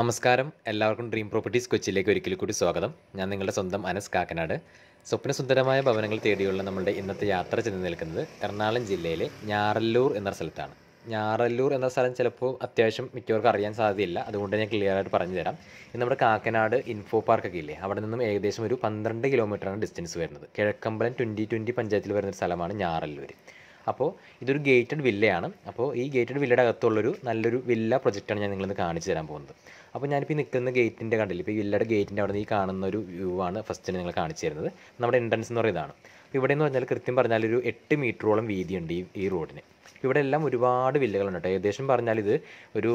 നമസ്കാരം എല്ലാവർക്കും dream properties കൊച്ചിയിലേക്ക് ഒരിക്കൽ കൂടി സ്വാഗതം ഞാൻ നിങ്ങളുടെ സ്വന്തം അനസ് കാക്കനാട് സ്വപ്നസുന്ദരമായ ഭവനങ്ങൾ തേടിയുള്ള നമ്മുടെ ഇന്നത്തെ യാത്ര ചെന്ന് നിൽക്കുന്നത് എറണാകുളം ജില്ലയിലെ ഞാറല്ലൂർ എന്ന സ്ഥലത്താണ് ഞാറല്ലൂർ എന്ന സ്ഥലം ചിലപ്പോൾ അത്യാവശ്യം മിക്കവർക്കും അറിയാൻ സാധ്യതയില്ല അതുകൊണ്ട് ഞാൻ ക്ലിയർ ആയിട്ട് പറഞ്ഞു തരാം ഇത് നമ്മുടെ കാക്കനാട് ഇൻഫോ പാർക്കൊക്കെ ഇല്ലേ അവിടെ നിന്നും ഏകദേശം ഒരു പന്ത്രണ്ട് കിലോമീറ്ററാണ് ഡിസ്റ്റൻസ് വരുന്നത് കിഴക്കമ്പലം ട്വൻറ്റി ട്വൻറ്റി പഞ്ചായത്തിൽ വരുന്ന ഒരു സ്ഥലമാണ് ഞാറല്ലൂർ അപ്പോൾ ഇതൊരു ഗേറ്റഡ് വില്ലയാണ് അപ്പോൾ ഈ ഗേറ്റഡ് വില്ലയുടെ അകത്തുള്ളൊരു നല്ലൊരു വില്ല പ്രൊജക്റ്റാണ് ഞാൻ നിങ്ങളിന്ന് കാണിച്ചു തരാൻ പോകുന്നത് അപ്പോൾ ഞാനിപ്പോൾ ഈ നിൽക്കുന്ന ഗേറ്റിൻ്റെ കണ്ടില്ല ഇപ്പോൾ വില്ലയുടെ ഗേറ്റിൻ്റെ അവിടെ നിന്ന് ഈ കാണുന്ന ഒരു വ്യൂ ആണ് ഫസ്റ്റ് നിങ്ങൾ കാണിച്ചു തരുന്നത് നമ്മുടെ എൻട്രൻസ് എന്ന് പറയുന്നതാണ് അപ്പോൾ ഇവിടെ എന്ന് പറഞ്ഞാൽ കൃത്യം പറഞ്ഞാൽ ഒരു എട്ട് മീറ്ററോളം വീതിയുണ്ട് ഈ ഈ റോഡിന് ഇവിടെ എല്ലാം ഒരുപാട് വില്ലകളുണ്ട് കേട്ടോ ഏകദേശം പറഞ്ഞാൽ ഇത് ഒരു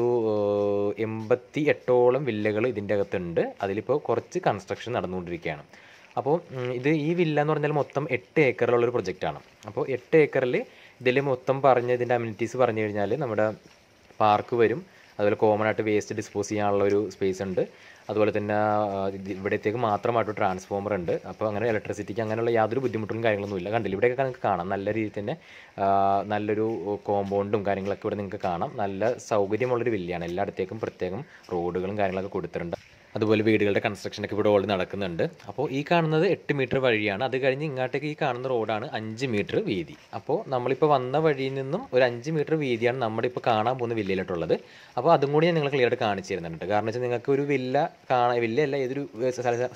എൺപത്തി എട്ടോളം വില്ലകൾ ഇതിൻ്റെ അകത്തുണ്ട് അതിലിപ്പോൾ കുറച്ച് കൺസ്ട്രക്ഷൻ നടന്നുകൊണ്ടിരിക്കുകയാണ് അപ്പോൾ ഇത് ഈ വില്ല എന്ന് പറഞ്ഞാൽ മൊത്തം എട്ട് ഏക്കറിലുള്ളൊരു ഒരു പ്രൊജക്റ്റാണ് അപ്പോൾ എട്ട് ഏക്കറിൽ ഇതിൽ മൊത്തം പറഞ്ഞ ഇതിൻ്റെ അമ്യൂണിറ്റീസ് പറഞ്ഞു കഴിഞ്ഞാൽ നമ്മുടെ പാർക്ക് വരും അതുപോലെ കോമൺ ആയിട്ട് വേസ്റ്റ് ഡിസ്പോസ് ചെയ്യാനുള്ള ഒരു സ്പേസ് ഉണ്ട് അതുപോലെ തന്നെ ഇവിടത്തേക്ക് മാത്രമായിട്ട് ട്രാൻസ്ഫോമർ ഉണ്ട് അപ്പോൾ അങ്ങനെ ഇലക്ട്രിസിറ്റിക്ക് അങ്ങനെയുള്ള യാതൊരു ബുദ്ധിമുട്ടും കാര്യങ്ങളൊന്നും ഇല്ല കണ്ടില്ല ഇവിടെയൊക്കെ നിങ്ങൾക്ക് കാണാം നല്ല രീതിയിൽ തന്നെ നല്ലൊരു കോമ്പൗണ്ടും കാര്യങ്ങളൊക്കെ ഇവിടെ നിങ്ങൾക്ക് കാണാം നല്ല സൗകര്യമുള്ളൊരു വില്ലയാണ് എല്ലായിടത്തേക്കും പ്രത്യേകം റോഡുകളും കാര്യങ്ങളൊക്കെ കൊടുത്തിട്ടുണ്ട് അതുപോലെ വീടുകളുടെ കൺസ്ട്രക്ഷനൊക്കെ ഇവിടെ ഓൾറെഡി നടക്കുന്നുണ്ട് അപ്പോൾ ഈ കാണുന്നത് എട്ട് മീറ്റർ വഴിയാണ് അത് കഴിഞ്ഞ് ഇങ്ങോട്ടേക്ക് ഈ കാണുന്ന റോഡാണ് അഞ്ച് മീറ്റർ വീതി അപ്പോൾ നമ്മളിപ്പോൾ വന്ന വഴിയിൽ നിന്നും ഒരു അഞ്ച് മീറ്റർ വീതിയാണ് നമ്മളിപ്പോൾ കാണാൻ പോകുന്ന വില്ലയിലോട്ടുള്ളത് അപ്പോൾ അതും കൂടി ഞാൻ നിങ്ങൾ ക്ലിയർ ആയിട്ട് കാണിച്ചു തരുന്നുണ്ട് കാരണം വെച്ചാൽ നിങ്ങൾക്ക് ഒരു വില്ല കാണാൻ വില്ലയല്ല ഏതൊരു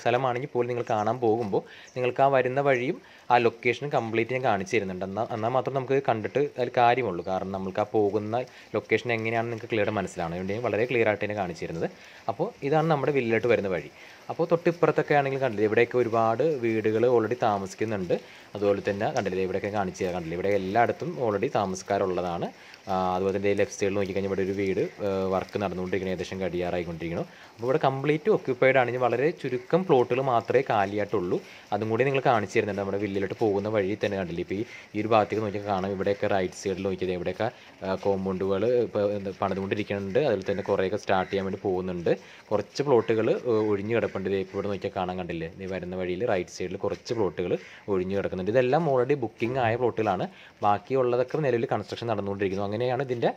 സ്ഥലമാണെങ്കിൽ പോലും നിങ്ങൾ കാണാൻ പോകുമ്പോൾ നിങ്ങൾക്ക് ആ വരുന്ന വഴിയും ആ ലൊക്കേഷനും കംപ്ലീറ്റ് ഞാൻ കാണിച്ചു തരുന്നുണ്ട് എന്നാൽ എന്നാൽ മാത്രം നമുക്ക് കണ്ടിട്ട് അതിൽ കാര്യമുള്ളൂ കാരണം നമുക്ക് ആ പോകുന്ന ലൊക്കേഷൻ എങ്ങനെയാണെന്ന് നിങ്ങൾക്ക് ക്ലിയർ മനസ്സിലാണ് അതുകൊണ്ട് ഞാൻ വളരെ ക്ലിയർ ആയിട്ട് തന്നെ കാണിച്ചു തരുന്നത് അപ്പോൾ ഇതാണ് നമ്മുടെ വില്ല ഹില്ലിലോട്ട് വരുന്ന വഴി അപ്പോൾ തൊട്ടിപ്പുറത്തൊക്കെ ആണെങ്കിൽ കണ്ടില്ലേ ഇവിടെയൊക്കെ ഒരുപാട് വീടുകൾ ഓൾറെഡി താമസിക്കുന്നുണ്ട് അതുപോലെ തന്നെ കണ്ടില്ലേ ഇവിടെയൊക്കെ കാണിച്ചു കണ്ടില്ലേ ഇവിടെ എല്ലായിടത്തും ഓൾറെഡി താമസക്കാരുള്ളതാണ് അതുപോലെ തന്നെ ലെഫ്റ്റ് സൈഡിൽ നോക്കിക്കഴിഞ്ഞാൽ ഇവിടെ ഒരു വീട് വർക്ക് നടന്നുകൊണ്ടിരിക്കണം ഏകദേശം കൊണ്ടിരിക്കുന്നു അപ്പോൾ ഇവിടെ കംപ്ലീറ്റ് ഒക്യുപ്പൈഡ് ആണ് വളരെ ചുരുക്കം പ്ലോട്ടുകൾ മാത്രമേ കാലിയായിട്ടുള്ളൂ അതും കൂടി നിങ്ങൾ കാണിച്ചു തരുന്നുണ്ട് നമ്മുടെ വില്ലിലോട്ട് പോകുന്ന വഴി തന്നെ കണ്ടില്ലേ ഇപ്പോൾ ഈ ഒരു ഭാഗത്തേക്ക് നോക്കിയാൽ കാണാം ഇവിടെയൊക്കെ റൈറ്റ് സൈഡിൽ നോക്കിയത് ഇവിടെയൊക്കെ കോമ്പൗണ്ടുകൾ പണിതുകൊണ്ടിരിക്കുന്നുണ്ട് അതിൽ തന്നെ കുറേയൊക്കെ സ്റ്റാർട്ട് ചെയ്യാൻ വേണ്ടി പോകുന്നുണ്ട് കുറച്ച് പ്ലോട്ടുകൾ ഒഴിഞ്ഞു കിടപ്പുണ്ട് ഇപ്പോൾ ഇവിടെ നോക്കിയാൽ കാണാൻ കണ്ടില്ലേ നീ വരുന്ന വഴിയിൽ റൈറ്റ് സൈഡിൽ കുറച്ച് പ്ലോട്ടുകൾ ഒഴിഞ്ഞു കിടക്കുന്നുണ്ട് ഇതെല്ലാം ഓൾറെഡി ബുക്കിംഗ് ആയ പ്ലോട്ടുകളാണ് ബാക്കിയുള്ളതൊക്കെ നിലവിൽ കൺസ്ട്രക്ഷൻ നടന്നുകൊണ്ടിരിക്കുന്നു അങ്ങനെയാണ് ഇതിൻ്റെ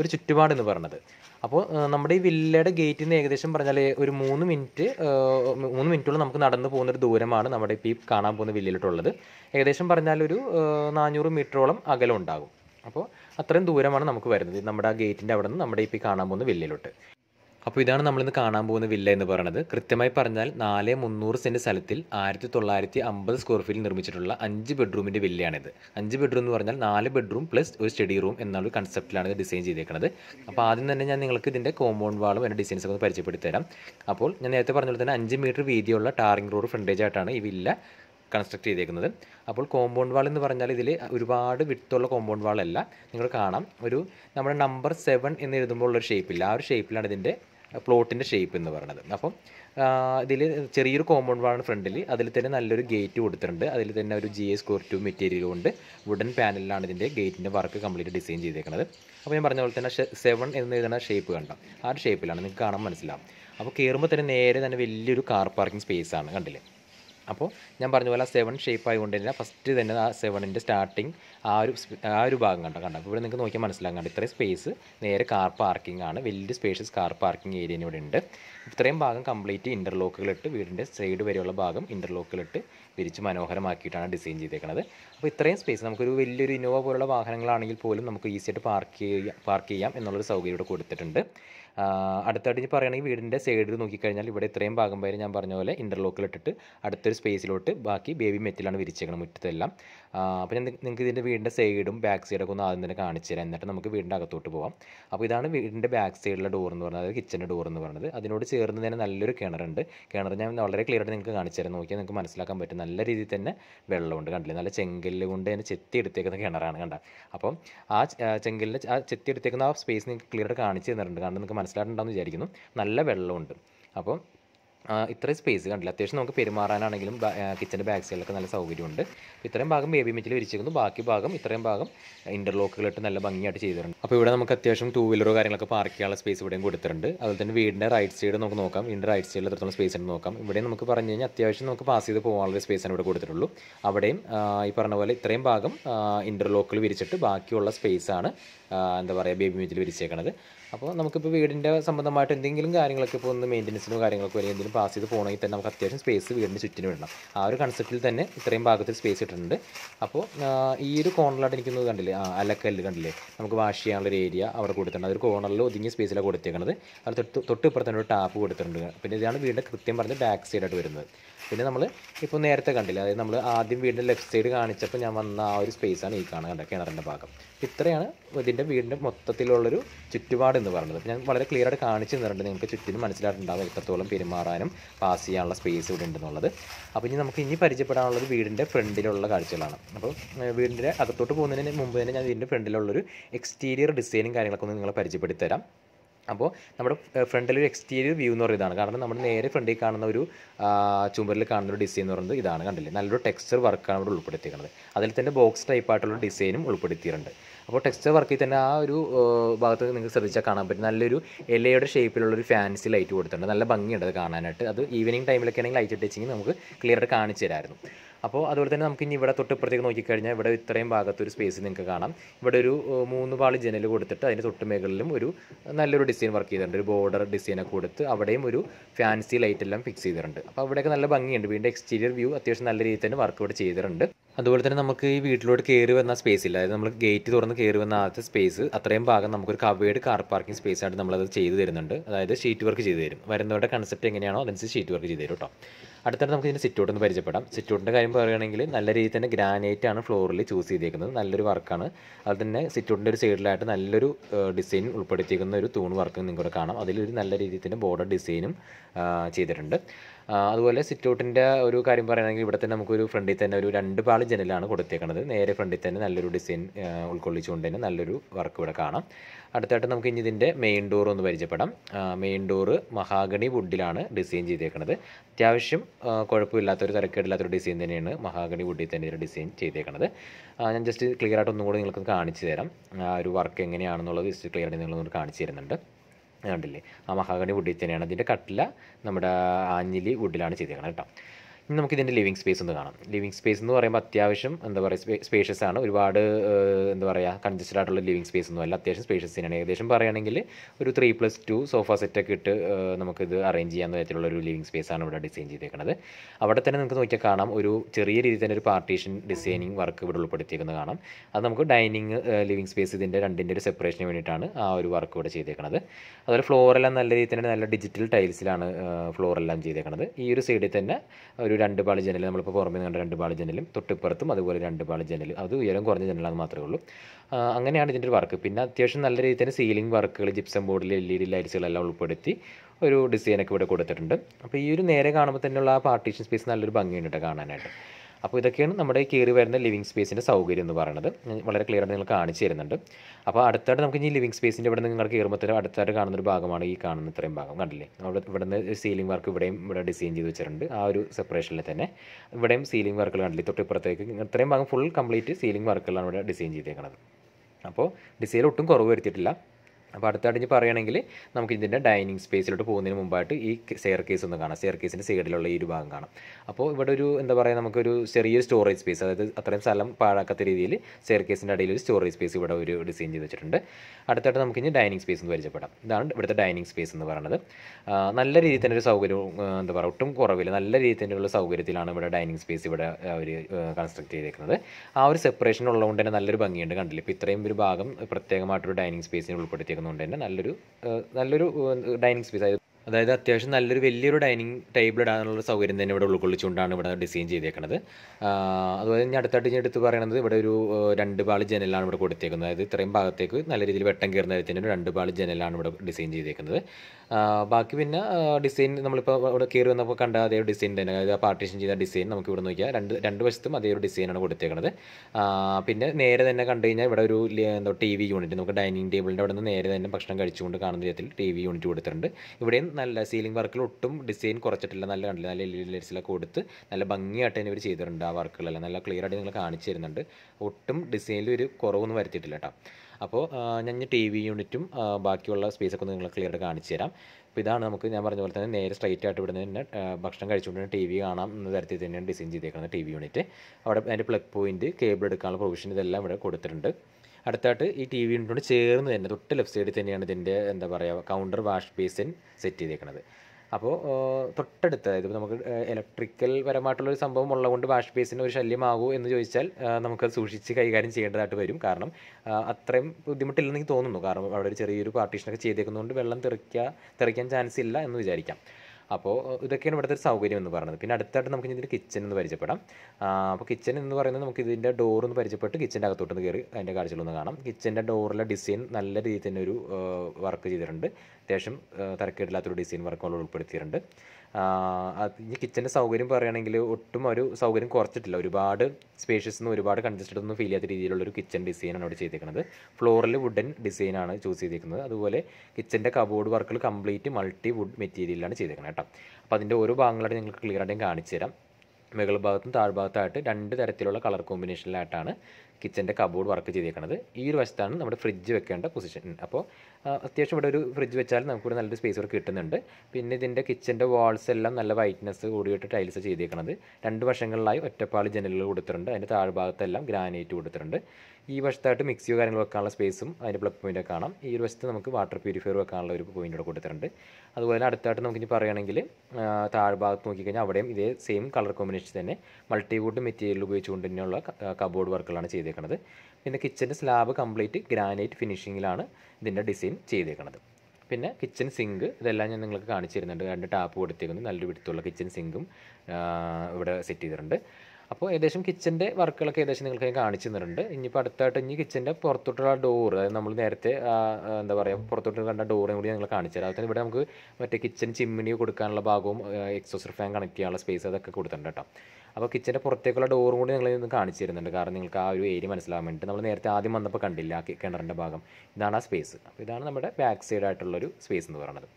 ഒരു ചുറ്റുപാട് എന്ന് പറയുന്നത് അപ്പോൾ നമ്മുടെ ഈ വില്ലയുടെ ഗേറ്റിൽ നിന്ന് ഏകദേശം പറഞ്ഞാൽ ഒരു മൂന്ന് മിനിറ്റ് മൂന്ന് മിനിറ്റോളം നമുക്ക് നടന്നു പോകുന്ന ഒരു ദൂരമാണ് നമ്മുടെ ഇപ്പോൾ ഈ കാണാൻ പോകുന്ന വില്ലയിലോട്ടുള്ളത് ഏകദേശം പറഞ്ഞാൽ ഒരു നാനൂറ് മീറ്ററോളം അകലം ഉണ്ടാകും അപ്പോൾ അത്രയും ദൂരമാണ് നമുക്ക് വരുന്നത് നമ്മുടെ ആ ഗേറ്റിൻ്റെ അവിടെ നിന്ന് നമ്മുടെ ഇപ്പോൾ കാണാൻ പോകുന്ന വില്ലയിലോട്ട് അപ്പോൾ ഇതാണ് നമ്മളിന്ന് കാണാൻ പോകുന്ന വില്ല എന്ന് പറയുന്നത് കൃത്യമായി പറഞ്ഞാൽ നാല് മുന്നൂറ് സെൻറ്റ് സ്ഥലത്തിൽ ആയിരത്തി തൊള്ളായിരത്തി അമ്പത് സ്ക്വയർ ഫീറ്റിൽ നിർമ്മിച്ചിട്ടുള്ള അഞ്ച് ബെഡ്റൂമിൻ്റെ വില്ലയാണിത് അഞ്ച് ബെഡ്റൂം എന്ന് പറഞ്ഞാൽ നാല് ബെഡ്റൂം പ്ലസ് ഒരു സ്റ്റഡി റൂം എന്നുള്ള കൺസെപ്റ്റിലാണ് ഇത് ഡിസൈൻ ചെയ്തേക്കുന്നത് അപ്പോൾ ആദ്യം തന്നെ ഞാൻ നിങ്ങൾക്ക് ഇതിൻ്റെ കോമ്പൗണ്ട് വാളും എൻ്റെ ഡിസൈൻസൊക്കെ ഒന്ന് പരിചയപ്പെടുത്തി തരാം അപ്പോൾ ഞാൻ നേരത്തെ പറഞ്ഞ പോലെ തന്നെ അഞ്ച് മീറ്റർ വീതിയുള്ള ടാറിംഗ് റോഡ് ഫ്രണ്ടേജ് ആയിട്ടാണ് ഈ വില്ല കൺസ്ട്രക്ട് ചെയ്തേക്കുന്നത് അപ്പോൾ കോമ്പൗണ്ട് വാൾ എന്ന് പറഞ്ഞാൽ ഇതിൽ ഒരുപാട് വിട്ടുള്ള കോമ്പൗണ്ട് വാളല്ല നിങ്ങൾ കാണാം ഒരു നമ്മുടെ നമ്പർ സെവൻ എന്ന് എഴുതുമ്പോൾ ഉള്ളൊരു ഷേപ്പില്ല ആ ഒരു ഷേപ്പിലാണ് ഇതിൻ്റെ പ്ലോട്ടിൻ്റെ ഷേപ്പ് എന്ന് പറയുന്നത് അപ്പം ഇതിൽ ചെറിയൊരു കോമ്പൗണ്ട് വാളാണ് ഫ്രണ്ടിൽ അതിൽ തന്നെ നല്ലൊരു ഗേറ്റ് കൊടുത്തിട്ടുണ്ട് അതിൽ തന്നെ ഒരു ജി എസ് കോർട്ടു മെറ്റീരിയൽ കൊണ്ട് വുഡൻ പാനലിലാണ് ഇതിൻ്റെ ഗേറ്റിൻ്റെ വർക്ക് കംപ്ലീറ്റ് ഡിസൈൻ ചെയ്തേക്കുന്നത് അപ്പോൾ ഞാൻ പറഞ്ഞ പോലെ തന്നെ സെവൻ എന്ന് എഴുതുന്ന ഷേപ്പ് കണ്ടോ ആ ഒരു ഷേപ്പിലാണ് നിങ്ങൾക്ക് കാണാൻ മനസ്സിലാവും അപ്പോൾ കയറുമ്പോൾ തന്നെ നേരെ തന്നെ വലിയൊരു കാർ പാർക്കിംഗ് സ്പേസ് ആണ് കണ്ടില്ലേ അപ്പോൾ ഞാൻ പറഞ്ഞ പോലെ സെവൻ ഷേപ്പായി കൊണ്ട് ഫസ്റ്റ് തന്നെ ആ സെവനിൻ്റെ സ്റ്റാർട്ടിങ് ആ ഒരു ആ ഒരു ഭാഗം കണ്ടോ കണ്ടോ ഇവിടെ നിങ്ങൾക്ക് നോക്കിയാൽ മനസ്സിലാകും കണ്ടോ ഇത്രയും സ്പേസ് നേരെ കാർ പാർക്കിംഗ് ആണ് വലിയ സ്പേഷ്യസ് കാർ പാർക്കിംഗ് ഏരിയ ഇവിടെ ഉണ്ട് ഇത്രയും ഭാഗം കംപ്ലീറ്റ് ഇൻ്റർലോക്കുകളിട്ട് വീടിൻ്റെ സൈഡ് വരെയുള്ള ഭാഗം ഇൻ്റർലോക്കുകളിട്ട് വിരിച്ച് മനോഹരമാക്കിയിട്ടാണ് ഡിസൈൻ ചെയ്തേക്കുന്നത് അപ്പോൾ ഇത്രയും സ്പേസ് നമുക്കൊരു വലിയൊരു ഇന്നോവ പോലുള്ള വാഹനങ്ങളാണെങ്കിൽ പോലും നമുക്ക് ഈസിയായിട്ട് പാർക്ക് ചെയ്യാം പാർക്ക് ചെയ്യാം എന്നുള്ളൊരു സൗകര്യം ഇവിടെ കൊടുത്തിട്ടുണ്ട് അടുത്തതായിട്ട് പറയുകയാണെങ്കിൽ വീടിൻ്റെ സൈഡിൽ നോക്കിക്കഴിഞ്ഞാൽ ഇവിടെ ഇത്രയും ഭാഗം വരെ ഞാൻ പറഞ്ഞ പോലെ ഇട്ടിട്ട് അടുത്തൊരു സ്പേസിലോട്ട് ബാക്കി ബേബി മെറ്റിലാണ് വിരിച്ചേക്കണം മുറ്റത്തെല്ലാം അപ്പോൾ ഞാൻ നിങ്ങൾക്ക് ഇതിൻ്റെ വീടിൻ്റെ സൈഡും ബാക്ക് സൈഡൊക്കെ ഒന്ന് ആദ്യം തന്നെ കാണിച്ചു തരാം എന്നിട്ട് നമുക്ക് വീടിൻ്റെ അകത്തോട്ട് പോവാം അപ്പോൾ ഇതാണ് വീടിൻ്റെ ബാക്ക് സൈഡിലെ ഡോർ എന്ന് പറയുന്നത് അതായത് കിച്ചൻ്റെ ഡോർ എന്ന് പറയുന്നത് അതിനോട് ചേർന്ന് തന്നെ നല്ലൊരു കിണറുണ്ട് കിണർ ഞാൻ വളരെ ക്ലിയർ ആയിട്ട് നിങ്ങൾക്ക് കാണിച്ചു തരാം നോക്കിയാൽ നിങ്ങൾക്ക് മനസ്സിലാക്കാൻ പറ്റും നല്ല രീതിയിൽ തന്നെ വെള്ളമുണ്ട് കണ്ടില്ലേ നല്ല ചെങ്കല്ല് കൊണ്ട് തന്നെ ചെത്തി എടുത്തേക്കുന്ന കിണറാണ് കണ്ട അപ്പം ആ ചെങ്കല്ലിൻ്റെ ആ ചെത്തി എടുത്തേക്കുന്ന ആ സ്പേസ് നിങ്ങൾക്ക് ക്ലിയർ കാണിച്ച് തന്നിട്ടുണ്ട് കാരണം നിങ്ങൾക്ക് മനസ്സിലായിട്ടുണ്ടെന്ന് വിചാരിക്കുന്നു നല്ല വെള്ളമുണ്ട് അപ്പോൾ ഇത്രയും സ്പേസ് കണ്ടില്ല അത്യാവശ്യം നമുക്ക് പെരുമാറാനാണെങ്കിലും കിച്ചൻ്റെ ബാക്ക് സൈഡിലൊക്കെ നല്ല സൗകര്യമുണ്ട് ഇത്രയും ഭാഗം ബേബി മെറ്റിൽ വിരിച്ചിരിക്കുന്നു ബാക്കി ഭാഗം ഇത്രയും ഭാഗം ഇൻ്റർലോക്കുകളിട്ട് നല്ല ഭംഗിയായിട്ട് ചെയ്തിട്ടുണ്ട് അപ്പോൾ ഇവിടെ നമുക്ക് അത്യാവശ്യം ടൂ വീലറോ കാര്യങ്ങളൊക്കെ പാർക്ക് ചെയ്യാനുള്ള സ്പേസ് ഇവിടെയും കൊടുത്തിട്ടുണ്ട് അതുപോലെ തന്നെ വീടിൻ്റെ റൈറ്റ് സൈഡ് നമുക്ക് നോക്കാം വീടിൻ്റെ റൈറ്റ് സൈഡിൽ എത്രത്തോളം സ്പേസ് ഉണ്ട് നോക്കാം ഇവിടെ നമുക്ക് പറഞ്ഞു കഴിഞ്ഞാൽ അത്യാവശ്യം നമുക്ക് പാസ് ചെയ്ത് പോകാനുള്ള സ്പേസാണ് ഇവിടെ കൊടുത്തിട്ടുള്ളൂ അവിടെയും ഈ പറഞ്ഞ പോലെ ഇത്രയും ഭാഗം ഇൻ്റർലോക്കിൽ വിരിച്ചിട്ട് ബാക്കിയുള്ള സ്പേസാണ് എന്താ പറയുക ബേബി മെറ്റിൽ വിരിച്ചേക്കുന്നത് അപ്പോൾ നമുക്കിപ്പോൾ വീടിൻ്റെ സംബന്ധമായിട്ട് എന്തെങ്കിലും കാര്യങ്ങളൊക്കെ ഇപ്പോൾ ഒന്ന് മെയിൻ്റനൻസിനോ കാര്യങ്ങളൊക്കെ വരെ എന്തെങ്കിലും പാസ് ചെയ്ത് പോകണമെങ്കിൽ തന്നെ നമുക്ക് അത്യാവശ്യം സ്പേസ് വീടിൻ്റെ ചുറ്റിന് വേണം ആ ഒരു കൺസെപ്റ്റിൽ തന്നെ ഇത്രയും ഭാഗത്തിൽ സ്പേസ് ഇട്ടിട്ടുണ്ട് അപ്പോൾ ഈ ഒരു കോർണറിലായിട്ട് എനിക്കൊന്നും കണ്ടില്ലേ ആ അലക്കല്ല് കണ്ടില്ലേ നമുക്ക് വാഷ് ചെയ്യാനുള്ള ഒരു ഏരിയ അവിടെ കൊടുത്തിട്ടുണ്ട് അതൊരു കോർണറിൽ ഒതുങ്ങിയ സ്പേസിലാണ് കൊടുത്തേക്കുന്നത് അത് തൊട്ട് തൊട്ട് ഇപ്പുറത്തന്നെ ഒരു ടാപ്പ് കൊടുത്തിട്ടുണ്ട് പിന്നെ ഇതാണ് വീടിൻ്റെ കൃത്യം പറഞ്ഞ് ബാക്ക് സൈഡായിട്ട് വരുന്നത് പിന്നെ നമ്മൾ ഇപ്പോൾ നേരത്തെ കണ്ടില്ല അതായത് നമ്മൾ ആദ്യം വീടിൻ്റെ ലെഫ്റ്റ് സൈഡ് കാണിച്ചപ്പോൾ ഞാൻ വന്ന ആ ഒരു സ്പേസാണ് ഈ കാണുക കിണറിൻ്റെ ഭാഗം ഇത്രയാണ് ഇതിൻ്റെ വീടിൻ്റെ മൊത്തത്തിലുള്ളൊരു ചുറ്റുപാട് എന്ന് പറയുന്നത് ഞാൻ വളരെ ക്ലിയർ ആയിട്ട് കാണിച്ചു തന്നിട്ടുണ്ട് നിങ്ങൾക്ക് ചുറ്റിനും മനസ്സിലായിട്ടുണ്ടാവും എത്രത്തോളം പെരുമാറാനും പാസ് ചെയ്യാനുള്ള സ്പേസ് ഇവിടെ ഉണ്ടെന്നുള്ളത് അപ്പോൾ ഇനി നമുക്ക് ഇനി പരിചയപ്പെടാനുള്ളത് വീടിൻ്റെ ഫ്രണ്ടിലുള്ള കാഴ്ചകളാണ് അപ്പോൾ വീടിൻ്റെ അകത്തോട്ട് പോകുന്നതിന് മുമ്പ് തന്നെ ഞാൻ ഇതിൻ്റെ ഫ്രണ്ടിലുള്ളൊരു എക്സ്റ്റീരിയർ ഡിസൈനും കാര്യങ്ങളൊക്കെ ഒന്ന് നിങ്ങളെ പരിചയപ്പെടുത്തി തരാം അപ്പോൾ നമ്മുടെ ഫ്രണ്ടിൽ ഒരു എക്സ്റ്റീരിയർ വ്യൂ എന്ന് പറയുന്നതാണ് കാരണം നമ്മൾ നേരെ ഫ്രണ്ടിൽ കാണുന്ന ഒരു ചുമരിൽ കാണുന്ന ഒരു ഡിസൈൻ എന്ന് പറയുന്നത് ഇതാണ് കണ്ടില്ലേ നല്ലൊരു ടെക്സ്ചർ വർക്കാണ് ഇവിടെ ഉൾപ്പെടുത്തിയിരിക്കുന്നത് അതിൽ തന്നെ ബോക്സ് ടൈപ്പ് ആയിട്ടുള്ള ഡിസൈനും ഉൾപ്പെടുത്തിയിട്ടുണ്ട് അപ്പോൾ ടെക്സ്ചർ വർക്കിൽ തന്നെ ആ ഒരു ഭാഗത്ത് നിങ്ങൾക്ക് ശ്രദ്ധിച്ചാൽ കാണാൻ പറ്റും നല്ലൊരു ഇലയുടെ ഷേപ്പിലുള്ള ഒരു ഫാൻസി ലൈറ്റ് കൊടുത്തിട്ടുണ്ട് നല്ല ഭംഗിയുണ്ട് അത് കാണാനായിട്ട് അത് ഈവനിങ് ടൈമിലൊക്കെ ആണെങ്കിൽ ലൈറ്റ് ഇട്ടിച്ചെങ്കിൽ നമുക്ക് ക്ലിയർ ആയിട്ട് കാണിച്ചു തരാമായിരുന്നു അപ്പോൾ അതുപോലെ തന്നെ നമുക്ക് ഇനി ഇവിടെ തൊട്ട് ഇപ്പുറത്തേക്ക് നോക്കിക്കഴിഞ്ഞാൽ ഇവിടെ ഇത്രയും ഭാഗത്ത് ഒരു സ്പേസ് നിങ്ങൾക്ക് കാണാം ഇവിടെ ഒരു മൂന്ന് പാളി ജനൽ കൊടുത്തിട്ട് അതിൻ്റെ തൊട്ട് മുകളിലും ഒരു നല്ലൊരു ഡിസൈൻ വർക്ക് ചെയ്തിട്ടുണ്ട് ഒരു ബോർഡർ ഡിസൈനൊക്കെ കൊടുത്ത് അവിടെയും ഒരു ഫാൻസി ലൈറ്റ് എല്ലാം ഫിക്സ് ചെയ്തിട്ടുണ്ട് അപ്പോൾ അവിടെയൊക്കെ നല്ല ഭംഗിയുണ്ട് വീണ്ടും എക്സ്റ്റീരിയർ വ്യൂ അത്യാവശ്യം നല്ല രീതിയിൽ തന്നെ വർക്ക് ഇവിടെ ചെയ്തിട്ടുണ്ട് അതുപോലെ തന്നെ നമുക്ക് ഈ വീട്ടിലോട്ട് കയറി വന്ന സ്പേസ് ഇല്ല അതായത് നമ്മൾ ഗേറ്റ് തുറന്ന് കയറി വന്ന ആദ്യത്തെ സ്പേസ് അത്രയും ഭാഗം നമുക്കൊരു കവേഡ് കാർ പാർക്കിംഗ് സ്പേസ് ആയിട്ട് നമ്മളത് ചെയ്തു തരുന്നുണ്ട് അതായത് ഷീറ്റ് വർക്ക് ചെയ്തു തരും വരുന്നവരുടെ കൺസെപ്റ്റ് എങ്ങനെയാണോ അതനുസരിച്ച് ഷീറ്റ് വർക്ക് ചെയ്തു തരും കേട്ടോ അടുത്തത് നമുക്ക് ഇതിൻ്റെ സിറ്റൗട്ട് ഒന്ന് പരിചയപ്പെടാം ഔട്ടിൻ്റെ കാര്യം പറയുകയാണെങ്കിൽ നല്ല രീതിയിൽ തന്നെ ഗ്രാനൈറ്റ് ആണ് ഫ്ലോറിൽ ചൂസ് ചെയ്തേക്കുന്നത് നല്ലൊരു വർക്കാണ് അത് തന്നെ സിറ്റൗട്ടിൻ്റെ ഒരു സൈഡിലായിട്ട് നല്ലൊരു ഡിസൈൻ ഉൾപ്പെടുത്തിയിരിക്കുന്ന ഒരു തൂൺ വർക്ക് നിങ്ങളുടെ കാണാം അതിലൊരു നല്ല രീതിയിൽ തന്നെ ബോർഡർ ഡിസൈനും ചെയ്തിട്ടുണ്ട് അതുപോലെ സിറ്റൗട്ടിൻ്റെ ഒരു കാര്യം പറയുകയാണെങ്കിൽ ഇവിടെ തന്നെ നമുക്കൊരു ഫ്രണ്ടിൽ തന്നെ ഒരു രണ്ട് പാളി ജനലാണ് കൊടുത്തേക്കുന്നത് നേരെ ഫ്രണ്ടിൽ തന്നെ നല്ലൊരു ഡിസൈൻ ഉൾക്കൊള്ളിച്ചുകൊണ്ട് തന്നെ നല്ലൊരു വർക്ക് ഇവിടെ കാണാം അടുത്തായിട്ട് നമുക്ക് ഇനി ഇതിൻ്റെ മെയിൻ ഡോർ ഒന്ന് പരിചയപ്പെടാം മെയിൻ ഡോറ് മഹാഗണി വുഡിലാണ് ഡിസൈൻ ചെയ്തേക്കുന്നത് അത്യാവശ്യം കുഴപ്പമില്ലാത്തൊരു തിരക്കേടില്ലാത്തൊരു ഡിസൈൻ തന്നെയാണ് മഹാഗണി വുഡിൽ തന്നെ ഒരു ഡിസൈൻ ചെയ്തേക്കുന്നത് ഞാൻ ജസ്റ്റ് ക്ലിയർ ആയിട്ട് ഒന്നും കൂടി നിങ്ങൾക്ക് കാണിച്ചു തരാം ആ ഒരു വർക്ക് എങ്ങനെയാണെന്നുള്ളത് ജസ്റ്റ് ക്ലിയർ ആയിട്ട് നിങ്ങളൊന്നുകൂടി കാണിച്ചു തരുന്നുണ്ട് കണ്ടില്ലേ ആ മഹാഗണി വുഡിൽ തന്നെയാണ് അതിൻ്റെ കട്ടില നമ്മുടെ ആഞ്ഞിലി വുഡിലാണ് ചെയ്തേക്കണം കേട്ടോ ഇനി നമുക്കിതിൻ്റെ ലിവിങ് സ്പേസ് ഒന്ന് കാണാം ലിവിങ് സ്പേസ് എന്ന് പറയുമ്പോൾ അത്യാവശ്യം എന്താ പറയുക സ്പേഷ്യസ് ആണ് ഒരുപാട് എന്താ പറയുക കൺജസ്റ്റഡ് ആയിട്ടുള്ള ലിവിങ് സ്പേസ് ഒന്നും അല്ല അത്യാവശ്യം സ്പേഷ്യസ് തന്നെയാണ് ഏകദേശം പറയുകയാണെങ്കിൽ ഒരു ത്രീ പ്ലസ് ടു സോഫ സെറ്റൊക്കെ ഇട്ട് നമുക്കിത് അറേഞ്ച് ചെയ്യാൻ തരത്തിലുള്ള ഒരു ലിവിങ് സ്പേസ് ആണ് ഇവിടെ ഡിസൈൻ ചെയ്തേക്കുന്നത് അവിടെ തന്നെ നമുക്ക് നോക്കിയാൽ കാണാം ഒരു ചെറിയ രീതിയിൽ തന്നെ ഒരു പാർട്ടീഷൻ ഡിസൈനിങ് വർക്ക് ഇവിടെ ഉൾപ്പെടുത്തിയിരിക്കുന്നത് കാണാം അത് നമുക്ക് ഡൈനിങ് ലിവിങ് സ്പേസ് ഇതിൻ്റെ രണ്ടിൻ്റെ ഒരു സെപ്പറേഷന് വേണ്ടിയിട്ടാണ് ആ ഒരു വർക്ക് ഇവിടെ ചെയ്തേക്കുന്നത് അതുപോലെ ഫ്ലോറെല്ലാം നല്ല രീതിയിൽ തന്നെ നല്ല ഡിജിറ്റൽ ടൈൽസിലാണ് ഫ്ലോറെല്ലാം ചെയ്തേക്കുന്നത് ഈ ഒരു സൈഡിൽ തന്നെ ഒരു രണ്ട് പാളി ജനൽ നമ്മളിപ്പോൾ പുറമേ നിന്ന് രണ്ട് പാളി ജനലും തൊട്ടിപ്പുറത്തും അതുപോലെ രണ്ട് പാളി ജനൽ അത് ഉയരം കുറഞ്ഞ ജനലാണെന്ന് മാത്രമേ ഉള്ളൂ അങ്ങനെയാണ് ഇതിൻ്റെ ഒരു വർക്ക് പിന്നെ അത്യാവശ്യം നല്ല രീതിയിൽ തന്നെ സീലിംഗ് വർക്കുകൾ ജിപ്സം ബോർഡിൽ എൽ ഇ ഡി ലൈറ്റ്സുകളെല്ലാം ഉൾപ്പെടുത്തി ഒരു ഡിസൈനൊക്കെ ഇവിടെ കൊടുത്തിട്ടുണ്ട് അപ്പോൾ ഈ ഒരു നേരെ കാണുമ്പോൾ തന്നെയുള്ള ആ പാർട്ടീഷൻ സ്പേസ് നല്ലൊരു ഭംഗിയുണ്ട് കേട്ടോ കാണാനായിട്ട് അപ്പോൾ ഇതൊക്കെയാണ് നമ്മുടെ കയറി വരുന്ന ലിവിങ് സ്പേസിൻ്റെ സൗകര്യം എന്ന് പറയുന്നത് വളരെ ക്ലിയർ ആയിട്ട് നിങ്ങൾ കാണിച്ചു തരുന്നുണ്ട് അപ്പോൾ അടുത്തായിട്ട് നമുക്ക് ഈ ലിവിങ് സ്പേസിൻ്റെ ഇവിടെ നിങ്ങൾ കയറുമ്പോൾ അടുത്തായിട്ട് കാണുന്ന ഒരു ഭാഗമാണ് ഈ കാണുന്ന ഇത്രയും ഭാഗം കണ്ടില്ലേ അവിടെ ഇവിടുന്ന് സീലിംഗ് വർക്ക് ഇവിടെയും ഇവിടെ ഡിസൈൻ ചെയ്ത് വെച്ചിട്ടുണ്ട് ആ ഒരു സെപ്പറേഷനിൽ തന്നെ ഇവിടെയും സീലിംഗ് വർക്കുകൾ കണ്ടില്ലേ തൊട്ടിപ്പുറത്തേക്ക് ഇത്രയും ഭാഗം ഫുൾ കംപ്ലീറ്റ് സീലിംഗ് വർക്കുകളാണ് ഇവിടെ ഡിസൈൻ ചെയ്തേക്കുന്നത് അപ്പോൾ ഡിസൈൻ ഒട്ടും കുറവ് വരുത്തിയിട്ടില്ല അപ്പോൾ അടുത്തായിട്ട് ഇനി പറയുകയാണെങ്കിൽ നമുക്ക് ഇതിൻ്റെ ഡൈനിങ് സ്പേസിലോട്ട് പോകുന്നതിന് മുമ്പായിട്ട് ഈ സെയർ കേസ് ഒന്ന് കാണാം സെയർ കേസിൻ്റെ സൈഡിലുള്ള ഈ ഒരു ഭാഗം കാണാം അപ്പോൾ ഇവിടെ ഒരു എന്താ പറയുക നമുക്കൊരു ചെറിയൊരു സ്റ്റോറേജ് സ്പേസ് അതായത് അത്രയും സ്ഥലം പാഴാക്കാത്ത രീതിയിൽ സെയർ കേസിൻ്റെ ഇടയിൽ ഒരു സ്റ്റോറേജ് സ്പേസ് ഇവിടെ ഒരു ഡിസൈൻ ചെയ്ത് വെച്ചിട്ടുണ്ട് അടുത്തായിട്ട് നമുക്ക് ഇനി ഡൈനിങ് സ്പേസ് എന്ന് പരിചയപ്പെടാം ഇതാണ് ഇവിടുത്തെ ഡൈനിങ് സ്പേസ് എന്ന് പറയുന്നത് നല്ല രീതിയിൽ തന്നെ ഒരു സൗകര്യം എന്താ പറയുക ഒട്ടും കുറവില്ല നല്ല രീതിയിൽ തന്നെയുള്ള സൗകര്യത്തിലാണ് ഇവിടെ ഡൈനിങ് സ്പേസ് ഇവിടെ അവർ കൺസ്ട്രക്ട് ചെയ്തേക്കുന്നത് ആ ഒരു സെപ്പറേഷൻ ഉള്ളതുകൊണ്ട് തന്നെ നല്ലൊരു ഭംഗിയുണ്ട് കണ്ടില്ല ഇപ്പോൾ ഇത്രയും ഒരു ഭാഗം പ്രത്യേകമായിട്ടൊരു ഡൈനിങ് സ്പേസിന് ഉൾപ്പെടുത്തി കൊടുത്തേക്കുന്നതുകൊണ്ട് തന്നെ നല്ലൊരു നല്ലൊരു ഡൈനിങ് സ്പേസ് ആയത് അതായത് അത്യാവശ്യം നല്ലൊരു വലിയൊരു ഡൈനിങ് ടേബിൾ ഇടാനുള്ള സൗകര്യം തന്നെ ഇവിടെ ഉൾക്കൊള്ളിച്ചുകൊണ്ടാണ് ഇവിടെ ഡിസൈൻ ചെയ്തേക്കുന്നത് അതുപോലെ ഞാൻ അടുത്തായിട്ട് ഞാൻ എടുത്ത് പറയുന്നത് ഇവിടെ ഒരു രണ്ട് പാൾ ജനലാണ് ഇവിടെ കൊടുത്തേക്കുന്നത് അതായത് ഇത്രയും ഭാഗത്തേക്ക് നല്ല രീതിയിൽ വെട്ടം കയറുന്ന തരത്തിന് രണ്ട് പാൾ ജനലാണ് ഇവിടെ ഡിസൈൻ ചെയ്തേക്കുന്നത് ബാക്കി പിന്നെ ഡിസൈൻ നമ്മളിപ്പോൾ ഇവിടെ കയറി വന്നപ്പോൾ കണ്ട അതേ ഡിസൈൻ തന്നെ അതായത് ആ പാർട്ടീഷൻ ചെയ്ത ഡിസൈൻ നമുക്ക് ഇവിടെ നോക്കിയാൽ രണ്ട് രണ്ട് വശത്തും അതേ ഒരു ഡിസൈനാണ് കൊടുത്തേക്കുന്നത് പിന്നെ നേരെ തന്നെ കണ്ടു കഴിഞ്ഞാൽ ഇവിടെ ഒരു എന്തോ ടി വി യൂണിറ്റ് നമുക്ക് ഡൈനിങ് ടേബിളിൻ്റെ അവിടെ നിന്ന് നേരെ തന്നെ ഭക്ഷണം കഴിച്ചുകൊണ്ട് കാണുന്ന വിധത്തിൽ ടി വി യൂണിറ്റ് കൊടുത്തിട്ടുണ്ട് ഇവിടെയും നല്ല സീലിംഗ് വർക്കിൽ ഒട്ടും ഡിസൈൻ കുറച്ചിട്ടില്ല നല്ല കണ്ടില്ല നല്ല എൽ ലൈറ്റ്സിലൊക്കെ കൊടുത്ത് നല്ല ഭംഗിയായിട്ട് തന്നെ ഇവർ ചെയ്തിട്ടുണ്ട് ആ വർക്കുകളെല്ലാം നല്ല ക്ലിയർ ആയിട്ട് നിങ്ങൾ കാണിച്ചു തരുന്നുണ്ട് ഒട്ടും ഡിസൈനിൽ ഒരു കുറവൊന്നും വരുത്തിയിട്ടില്ല കേട്ടോ അപ്പോൾ ഞാൻ ടി വി യൂണിറ്റും ബാക്കിയുള്ള സ്പേസൊക്കെ ഒന്ന് നിങ്ങൾ ക്ലിയർ കാണിച്ചു തരാം അപ്പോൾ ഇതാണ് നമുക്ക് ഞാൻ പറഞ്ഞ പോലെ തന്നെ നേരെ സ്ട്രൈറ്റ് ആയിട്ട് ഇവിടുന്ന് തന്നെ ഭക്ഷണം കഴിച്ചുകൊണ്ട് ടി വി കാണാം എന്ന തരത്തിൽ തന്നെയാണ് ഡിസൈൻ ചെയ്തേക്കുന്നത് ടി വി യൂണിറ്റ് അവിടെ അതിൻ്റെ പ്ലഗ് പോയിൻറ്റ് കേബിൾ എടുക്കാനുള്ള പ്രൊവിഷൻ ഇതെല്ലാം ഇവിടെ കൊടുത്തിട്ടുണ്ട് അടുത്തായിട്ട് ഈ ടി വി യൂണിറ്റിനോട് ചേർന്ന് തന്നെ തൊട്ട് ലെഫ്റ്റ് സൈഡിൽ തന്നെയാണ് ഇതിൻ്റെ എന്താ പറയുക കൗണ്ടർ വാഷ് ബേസിൻ സെറ്റ് ചെയ്തേക്കുന്നത് അപ്പോൾ തൊട്ടടുത്ത് അതായത് നമുക്ക് ഇലക്ട്രിക്കൽ പരമായിട്ടുള്ളൊരു സംഭവം ഉള്ളതുകൊണ്ട് വാഷ് ബേസിന് ഒരു ശല്യമാകൂ എന്ന് ചോദിച്ചാൽ നമുക്കത് സൂക്ഷിച്ച് കൈകാര്യം ചെയ്യേണ്ടതായിട്ട് വരും കാരണം അത്രയും ബുദ്ധിമുട്ടില്ലെന്ന് എനിക്ക് തോന്നുന്നു കാരണം അവിടെ ഒരു ചെറിയൊരു പാർട്ടീഷനൊക്കെ ചെയ്തേക്കുന്നതുകൊണ്ട് വെള്ളം തെറിക്കുക തെറിക്കാൻ ചാൻസ് ഇല്ല എന്ന് വിചാരിക്കാം അപ്പോൾ ഇതൊക്കെയാണ് ഇവിടുത്തെ ഒരു സൗകര്യം എന്ന് പറയുന്നത് പിന്നെ അടുത്തായിട്ട് നമുക്ക് ഇതിൻ്റെ കിച്ചൺ എന്ന് പരിചയപ്പെടാം അപ്പോൾ കിച്ചൺ എന്ന് പറയുന്നത് നമുക്ക് ഇതിൻ്റെ ഡോർ ഒന്ന് പരിചയപ്പെട്ട് കിച്ചൻ്റെ അകത്തോട്ട് കയറി അതിൻ്റെ കാഴ്ചകളൊന്ന് കാണാം കിച്ചൻ്റെ ഡോറിലെ ഡിസൈൻ നല്ല രീതിയിൽ തന്നെ ഒരു വർക്ക് ചെയ്തിട്ടുണ്ട് അത്യാവശ്യം തരക്കേടില്ലാത്തൊരു ഡിസൈൻ വർക്ക് അവർ ഉൾപ്പെടുത്തിയിട്ടുണ്ട് ഈ കിച്ചൻ്റെ സൗകര്യം പറയുകയാണെങ്കിൽ ഒട്ടും ഒരു സൗകര്യം കുറച്ചിട്ടില്ല ഒരുപാട് സ്പേഷ്യസ് ഒന്നും ഒരുപാട് കൺജസ്റ്റഡ് ഒന്നും ഫീൽ ചെയ്യാത്ത രീതിയിലുള്ളൊരു കിച്ചൺ ഡിസൈനാണ് അവിടെ ചെയ്തിരിക്കുന്നത് ഫ്ലോറിൽ വുഡൻ ഡിസൈനാണ് ചൂസ് ചെയ്തിരിക്കുന്നത് അതുപോലെ കിച്ചൻ്റെ കബോർഡ് വർക്കുകൾ കംപ്ലീറ്റ് മൾട്ടി വുഡ് മെറ്റീരിയലാണ് ചെയ്തിരിക്കുന്നത് കേട്ടോ അപ്പോൾ അതിൻ്റെ ഓരോ ഭാഗങ്ങളായിട്ട് നിങ്ങൾക്ക് ക്ലിയർ ആയിട്ട് കാണിച്ചു തരാം മുകൾ ഭാഗത്തും താഴ്ഭാഗത്തായിട്ട് രണ്ട് തരത്തിലുള്ള കളർ കോമ്പിനേഷനിലായിട്ടാണ് കിച്ചൻ്റെ കബോർഡ് വർക്ക് ചെയ്തേക്കുന്നത് ഈ ഒരു വശത്താണ് നമ്മുടെ ഫ്രിഡ്ജ് വെക്കേണ്ട പൊസിഷൻ അപ്പോൾ അത്യാവശ്യം ഇവിടെ ഒരു ഫ്രിഡ്ജ് വെച്ചാൽ നമുക്കിവിടെ നല്ലൊരു സ്പേസ് ഇവിടെ കിട്ടുന്നുണ്ട് പിന്നെ ഇതിൻ്റെ കിച്ചൻ്റെ വാൾസ് എല്ലാം നല്ല വൈറ്റ്നസ് കൂടിയിട്ട് ടൈൽസ് ചെയ്തേക്കുന്നത് രണ്ട് വശങ്ങളിലായി ഒറ്റപ്പാളി ജനലുകൾ കൊടുത്തിട്ടുണ്ട് അതിൻ്റെ താഴ്ഭാഗത്തെല്ലാം ഗ്രാനൈറ്റ് കൊടുത്തിട്ടുണ്ട് ഈ വശത്തായിട്ട് മിക്സിയോ കാര്യങ്ങൾ വെക്കാനുള്ള സ്പേസും അതിൻ്റെ പ്ലഗ് പോയിൻ്റ് കാണാം ഈ ഒരു വശത്ത് നമുക്ക് വാട്ടർ പ്യൂരിഫയർ വെക്കാനുള്ള ഒരു പോയിൻ്റ് ഇവിടെ കൊടുത്തിട്ടുണ്ട് അതുപോലെ അടുത്തായിട്ട് നമുക്കിനി പറയുകയാണെങ്കിൽ താഴ്ഭാഗത്ത് നോക്കിക്കഴിഞ്ഞാൽ അവിടെയും ഇതേ സെയിം കളർ കോമ്പിനേഷൻ തന്നെ മൾട്ടിവുഡ് മെറ്റീരിയൽ ഉപയോഗിച്ചുകൊണ്ട് തന്നെയുള്ള കബോർഡ് വർക്കുകളാണ് ചെയ്തത് ചെയ്തേക്കണത് പിന്നെ കിച്ചൻ്റെ സ്ലാബ് കംപ്ലീറ്റ് ഗ്രാനൈറ്റ് ഫിനിഷിങ്ങിലാണ് ഇതിൻ്റെ ഡിസൈൻ ചെയ്തേക്കണത് പിന്നെ കിച്ചൺ സിങ്ക് ഇതെല്ലാം ഞാൻ നിങ്ങൾക്ക് കാണിച്ചിരുന്നുണ്ട് രണ്ട് ടാപ്പ് കൊടുത്തേക്കുന്നു നല്ലൊരു വിടുത്തുള്ള കിച്ചൺ സിങ്കും ഇവിടെ സെറ്റ് ചെയ്തിട്ടുണ്ട് അപ്പോൾ ഏകദേശം കിച്ചൻ്റെ വർക്കുകളൊക്കെ ഏകദേശം നിങ്ങൾക്ക് കാണിച്ചു തന്നിട്ടുണ്ട് ഇനിയിപ്പോൾ അടുത്തായിട്ട് ഇനി കിച്ചൻ്റെ പുറത്തോട്ടുള്ള ഡോർ അതായത് നമ്മൾ നേരത്തെ എന്താ പറയുക പുറത്തോട്ട് കണ്ട ഡോറും കൂടി ഞങ്ങൾ കാണിച്ചു തരാം അതുപോലെ ഇവിടെ നമുക്ക് മറ്റേ കിച്ചൺ ചിമ്മിനി കൊടുക്കാനുള്ള ഭാഗവും എക്സോസർ ഫാൻ കണക്ട് ചെയ്യാനുള്ള സ്പേസ് അതൊക്കെ കൊടുത്തിട്ടുണ്ട് കേട്ടോ അപ്പോൾ കിച്ചൻ്റെ പുറത്തേക്കുള്ള ഡോറും കൂടി ഞങ്ങൾ ഇന്ന് കാണിച്ചു തരുന്നുണ്ട് കാരണം നിങ്ങൾക്ക് ആ ഒരു ഏരിയ മനസ്സിലാകാൻ വേണ്ടിയിട്ട് നമ്മൾ നേരത്തെ ആദ്യം വന്നപ്പോൾ കണ്ടില്ല കിണറിൻ്റെ ഭാഗം ഇതാണ് ആ സ്പേസ് അപ്പോൾ ഇതാണ് നമ്മുടെ ബാക്ക് സൈഡ് സ്പേസ് എന്ന് പറയുന്നത്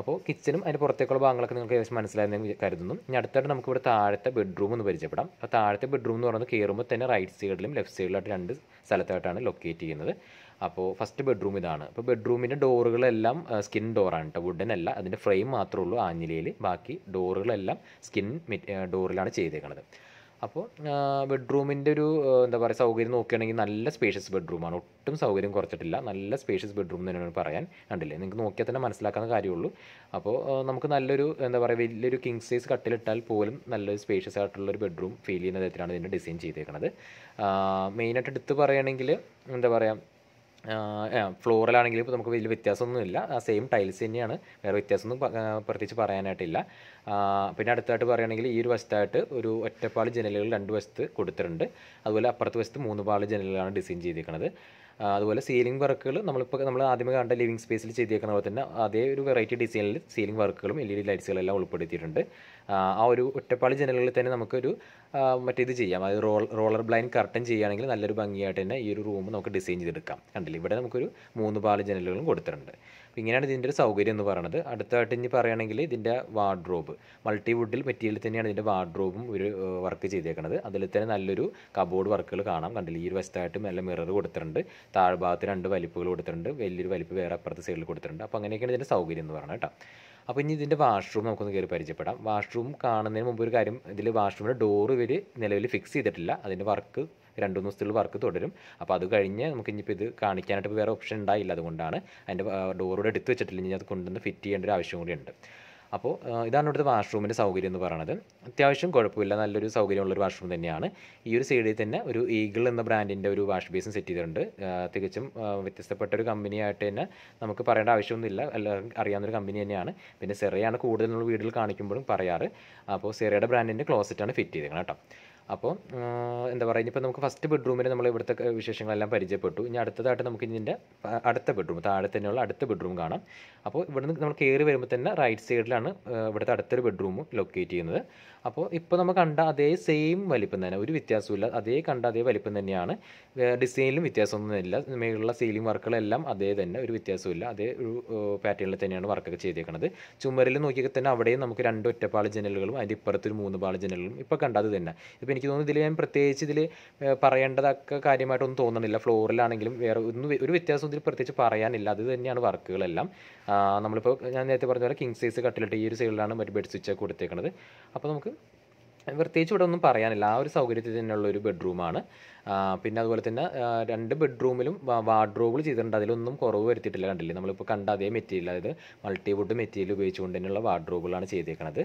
അപ്പോൾ കിച്ചനും അതിൻ്റെ പുറത്തേക്കുള്ള ഭാഗങ്ങളൊക്കെ നിങ്ങൾക്ക് ഏകദേശം മനസ്സിലായെന്ന് കരുതുന്നു ഇനി അടുത്തായിട്ട് നമുക്ക് ഇവിടെ താഴത്തെ ബെഡ്റൂം ഒന്ന് പരിചയപ്പെടാം അപ്പോൾ താഴത്തെ ബെഡ്റൂം എന്ന് പറയുന്നത് കയറുമ്പോൾ തന്നെ റൈറ്റ് സൈഡിലും ലെഫ്റ്റ് സൈഡിലായിട്ട് രണ്ട് സ്ഥലത്തായിട്ടാണ് ലൊക്കേറ്റ് ചെയ്യുന്നത് അപ്പോൾ ഫസ്റ്റ് ബെഡ്റൂം ഇതാണ് അപ്പോൾ ബെഡ്റൂമിൻ്റെ ഡോറുകളെല്ലാം സ്കിൻ ഡോറാണ് കേട്ടോ വുഡൻ അല്ല അതിൻ്റെ ഫ്രെയിം മാത്രമേ ഉള്ളൂ ആഞ്ഞിലയിൽ ബാക്കി ഡോറുകളെല്ലാം സ്കിൻ ഡോറിലാണ് ചെയ്തേക്കുന്നത് അപ്പോൾ ബെഡ്റൂമിൻ്റെ ഒരു എന്താ പറയുക സൗകര്യം നോക്കുകയാണെങ്കിൽ നല്ല സ്പേഷ്യസ് ബെഡ്റൂമാണ് ഒട്ടും സൗകര്യം കുറച്ചിട്ടില്ല നല്ല സ്പേഷ്യസ് ബെഡ്റൂം തന്നെയാണ് പറയാൻ കണ്ടില്ലേ നിങ്ങൾക്ക് നോക്കിയാൽ തന്നെ മനസ്സിലാക്കുന്ന കാര്യമുള്ളൂ അപ്പോൾ നമുക്ക് നല്ലൊരു എന്താ പറയുക വലിയൊരു കിങ് സൈസ് കട്ടിലിട്ടാൽ പോലും നല്ലൊരു സ്പേഷ്യസ് ആയിട്ടുള്ള ഒരു ബെഡ്റൂം ഫീൽ ചെയ്യുന്ന തരത്തിലാണ് ഇതിൻ്റെ ഡിസൈൻ ചെയ്തേക്കുന്നത് മെയിനായിട്ട് എടുത്ത് പറയുകയാണെങ്കിൽ എന്താ പറയുക ഫ്ലോറിലാണെങ്കിലും ഇപ്പോൾ നമുക്ക് വലിയ വ്യത്യാസമൊന്നുമില്ല സെയിം ടൈൽസ് തന്നെയാണ് വേറെ വ്യത്യാസമൊന്നും പ്രത്യേകിച്ച് പറയാനായിട്ടില്ല പിന്നെ അടുത്തായിട്ട് പറയുകയാണെങ്കിൽ ഈ ഒരു വശത്തായിട്ട് ഒരു ഒറ്റപ്പാൾ ജനലുകൾ രണ്ട് വശത്ത് കൊടുത്തിട്ടുണ്ട് അതുപോലെ അപ്പുറത്തെ വശത്ത് മൂന്ന് പാൾ ജനലുകളാണ് ഡിസൈൻ ചെയ്തിരിക്കുന്നത് അതുപോലെ സീലിംഗ് വർക്കുകൾ നമ്മളിപ്പോൾ നമ്മൾ ആദ്യമേ കണ്ട ലിവിംഗ് സ്പേസിൽ ചെയ്തേക്കുന്ന പോലെ തന്നെ അതേ ഒരു വെറൈറ്റി ഡിസൈനിൽ സീലിംഗ് വർക്കുകളും എൽ ഇ ഡി ലൈറ്റ്സുകളെല്ലാം ഉൾപ്പെടുത്തിയിട്ടുണ്ട് ആ ഒരു ഒറ്റപ്പാളി ജനലുകളിൽ തന്നെ നമുക്കൊരു മറ്റേത് ചെയ്യാം അത് റോൾ റോളർ ബ്ലൈൻഡ് കർട്ടൻ ചെയ്യുകയാണെങ്കിൽ നല്ലൊരു ഭംഗിയായിട്ട് തന്നെ ഈ ഒരു റൂം നമുക്ക് ഡിസൈൻ ചെയ്തെടുക്കാം കണ്ടില്ല ഇവിടെ നമുക്കൊരു മൂന്ന് പാളി ജനലുകളും കൊടുത്തിട്ടുണ്ട് അപ്പോൾ ഇങ്ങനെയാണ് ഇതിൻ്റെ ഒരു സൗകര്യം എന്ന് പറയുന്നത് അടുത്തതായിട്ട് ഇനി പറയുകയാണെങ്കിൽ ഇതിൻ്റെ വാർഡ്രോബ് മൾട്ടി വുഡിൽ മെറ്റീരിയൽ തന്നെയാണ് ഇതിൻ്റെ വാർഡ്രോബും ഒരു വർക്ക് ചെയ്തേക്കുന്നത് അതിൽ തന്നെ നല്ലൊരു കബോർഡ് വർക്കുകൾ കാണാം കണ്ടില്ല ഈ ഒരു വശത്തായിട്ടും നല്ല മിറർ കൊടുത്തിട്ടുണ്ട് താഴ്ഭാഗത്ത് രണ്ട് വലിപ്പുകൾ കൊടുത്തിട്ടുണ്ട് വലിയൊരു വലിപ്പ് വേറെ അപ്പുറത്തെ സൈഡിൽ കൊടുത്തിട്ടുണ്ട് അപ്പോൾ അങ്ങനെയൊക്കെയാണ് ഇതിൻ്റെ സൗകര്യം എന്ന് പറയുന്നത് കേട്ടോ അപ്പോൾ ഇനി ഇതിൻ്റെ വാഷ്റൂം നമുക്കൊന്ന് കയറി പരിചയപ്പെടാം വാഷ്റൂം കാണുന്നതിന് മുമ്പ് ഒരു കാര്യം ഇതിൽ വാഷ്റൂമിൻ്റെ ഡോർ ഇവർ നിലവിൽ ഫിക്സ് ചെയ്തിട്ടില്ല അതിൻ്റെ വർക്ക് രണ്ടു മൂന്ന് ദിവസത്തിൽ വർക്ക് തുടരും അപ്പോൾ അത് കഴിഞ്ഞ് നമുക്ക് ഇനിയിപ്പോൾ ഇത് കാണിക്കാനായിട്ട് വേറെ ഓപ്ഷൻ ഉണ്ടായില്ല അതുകൊണ്ടാണ് അതിൻ്റെ ഡോറോട് എടുത്ത് വെച്ചിട്ടില്ല ഇനി അത് കൊണ്ടുവന്ന് ഫിറ്റ് ചെയ്യേണ്ട ഒരു ആവശ്യം കൂടിയുണ്ട് അപ്പോൾ ഇതാണ് ഇവിടുത്തെ വാഷ്റൂമിൻ്റെ സൗകര്യം എന്ന് പറയുന്നത് അത്യാവശ്യം കുഴപ്പമില്ല നല്ലൊരു സൗകര്യമുള്ളൊരു വാഷ്റൂം തന്നെയാണ് ഈ ഒരു സൈഡിൽ തന്നെ ഒരു ഈഗിൾ എന്ന ബ്രാൻഡിൻ്റെ ഒരു വാഷ് ബേസും സെറ്റ് ചെയ്തിട്ടുണ്ട് തികച്ചും വ്യത്യസ്തപ്പെട്ട ഒരു കമ്പനിയായിട്ട് തന്നെ നമുക്ക് പറയേണ്ട ആവശ്യമൊന്നുമില്ല എല്ലാവർക്കും അറിയാവുന്നൊരു കമ്പനി തന്നെയാണ് പിന്നെ സെറയാണ് കൂടുതൽ നമ്മൾ വീട്ടിൽ കാണിക്കുമ്പോഴും പറയാറ് അപ്പോൾ സെറയുടെ ബ്രാൻഡിൻ്റെ ക്ലോസറ്റാണ് ഫിറ്റ് ചെയ്തേക്കുന്നത് കേട്ടോ അപ്പോൾ എന്താ പറയുക ഇനിയിപ്പോൾ നമുക്ക് ഫസ്റ്റ് ബെഡ്റൂമിന് നമ്മൾ ഇവിടുത്തെ വിശേഷങ്ങളെല്ലാം പരിചയപ്പെട്ടു ഇനി അടുത്തതായിട്ട് നമുക്ക് ഇതിൻ്റെ അടുത്ത ബെഡ്റൂം താഴെ തന്നെയുള്ള അടുത്ത ബെഡ്റൂം കാണാം അപ്പോൾ ഇവിടുന്ന് നമ്മൾ കയറി വരുമ്പോൾ തന്നെ റൈറ്റ് സൈഡിലാണ് ഇവിടുത്തെ അടുത്തൊരു ബെഡ്റൂം ലൊക്കേറ്റ് ചെയ്യുന്നത് അപ്പോൾ ഇപ്പോൾ നമ്മൾ കണ്ട അതേ സെയിം വലിപ്പം തന്നെ ഒരു വ്യത്യാസമില്ല അതേ കണ്ട അതേ വലിപ്പം തന്നെയാണ് ഡിസൈനിലും വ്യത്യാസമൊന്നുമില്ല മേലുള്ള സീലിംഗ് വർക്കുകളെല്ലാം അതേ തന്നെ ഒരു വ്യത്യാസമില്ല അതേ ഒരു പാറ്റേണിൽ തന്നെയാണ് വർക്കൊക്കെ ചെയ്തേക്കുന്നത് ചുമരിൽ നോക്കിയൊക്കെ തന്നെ അവിടെയും നമുക്ക് രണ്ട് ഒറ്റപ്പാളി ജനലുകളും അതിൻ്റെ ഇപ്പുറത്തൊരു മൂന്ന് പാളി ജനലുകളും ഇപ്പോൾ കണ്ടത് തന്നെ ഇപ്പം എനിക്ക് തോന്നുന്നു ഇതിൽ ഞാൻ പ്രത്യേകിച്ച് ഇതിൽ പറയേണ്ടതൊക്കെ കാര്യമായിട്ടൊന്നും തോന്നുന്നില്ല ഫ്ലോറിലാണെങ്കിലും വേറെ ഒന്നും ഒരു വ്യത്യാസം ഇതിൽ പ്രത്യേകിച്ച് പറയാനില്ല അത് തന്നെയാണ് വർക്കുകളെല്ലാം നമ്മളിപ്പോൾ ഞാൻ നേരത്തെ പറഞ്ഞ പോലെ കിങ് സൈസ് കട്ടിലിട്ട് ഈ ഒരു സൈഡിലാണ് മറ്റു ബെഡ് സ്വിച്ച് കൊടുത്തേക്കുന്നത് അപ്പോൾ നമുക്ക് പ്രത്യേകിച്ച് ഇവിടെ ഒന്നും പറയാനില്ല ആ ഒരു സൗകര്യത്തിൽ തന്നെയുള്ള ഒരു ബെഡ്റൂമാണ് പിന്നെ അതുപോലെ തന്നെ രണ്ട് ബെഡ്റൂമിലും വാർഡ്രോബ് ചെയ്തിട്ടുണ്ട് അതിലൊന്നും കുറവ് വരുത്തിയിട്ടില്ല കണ്ടില്ലേ നമ്മളിപ്പോൾ കണ്ട അതേ മെറ്റീരിയൽ അതായത് മൾട്ടിവുഡ് മെറ്റീരിയൽ ഉപയോഗിച്ചുകൊണ്ട് തന്നെയുള്ള വാർഡ്രോബുകളാണ് ചെയ്തേക്കുന്നത്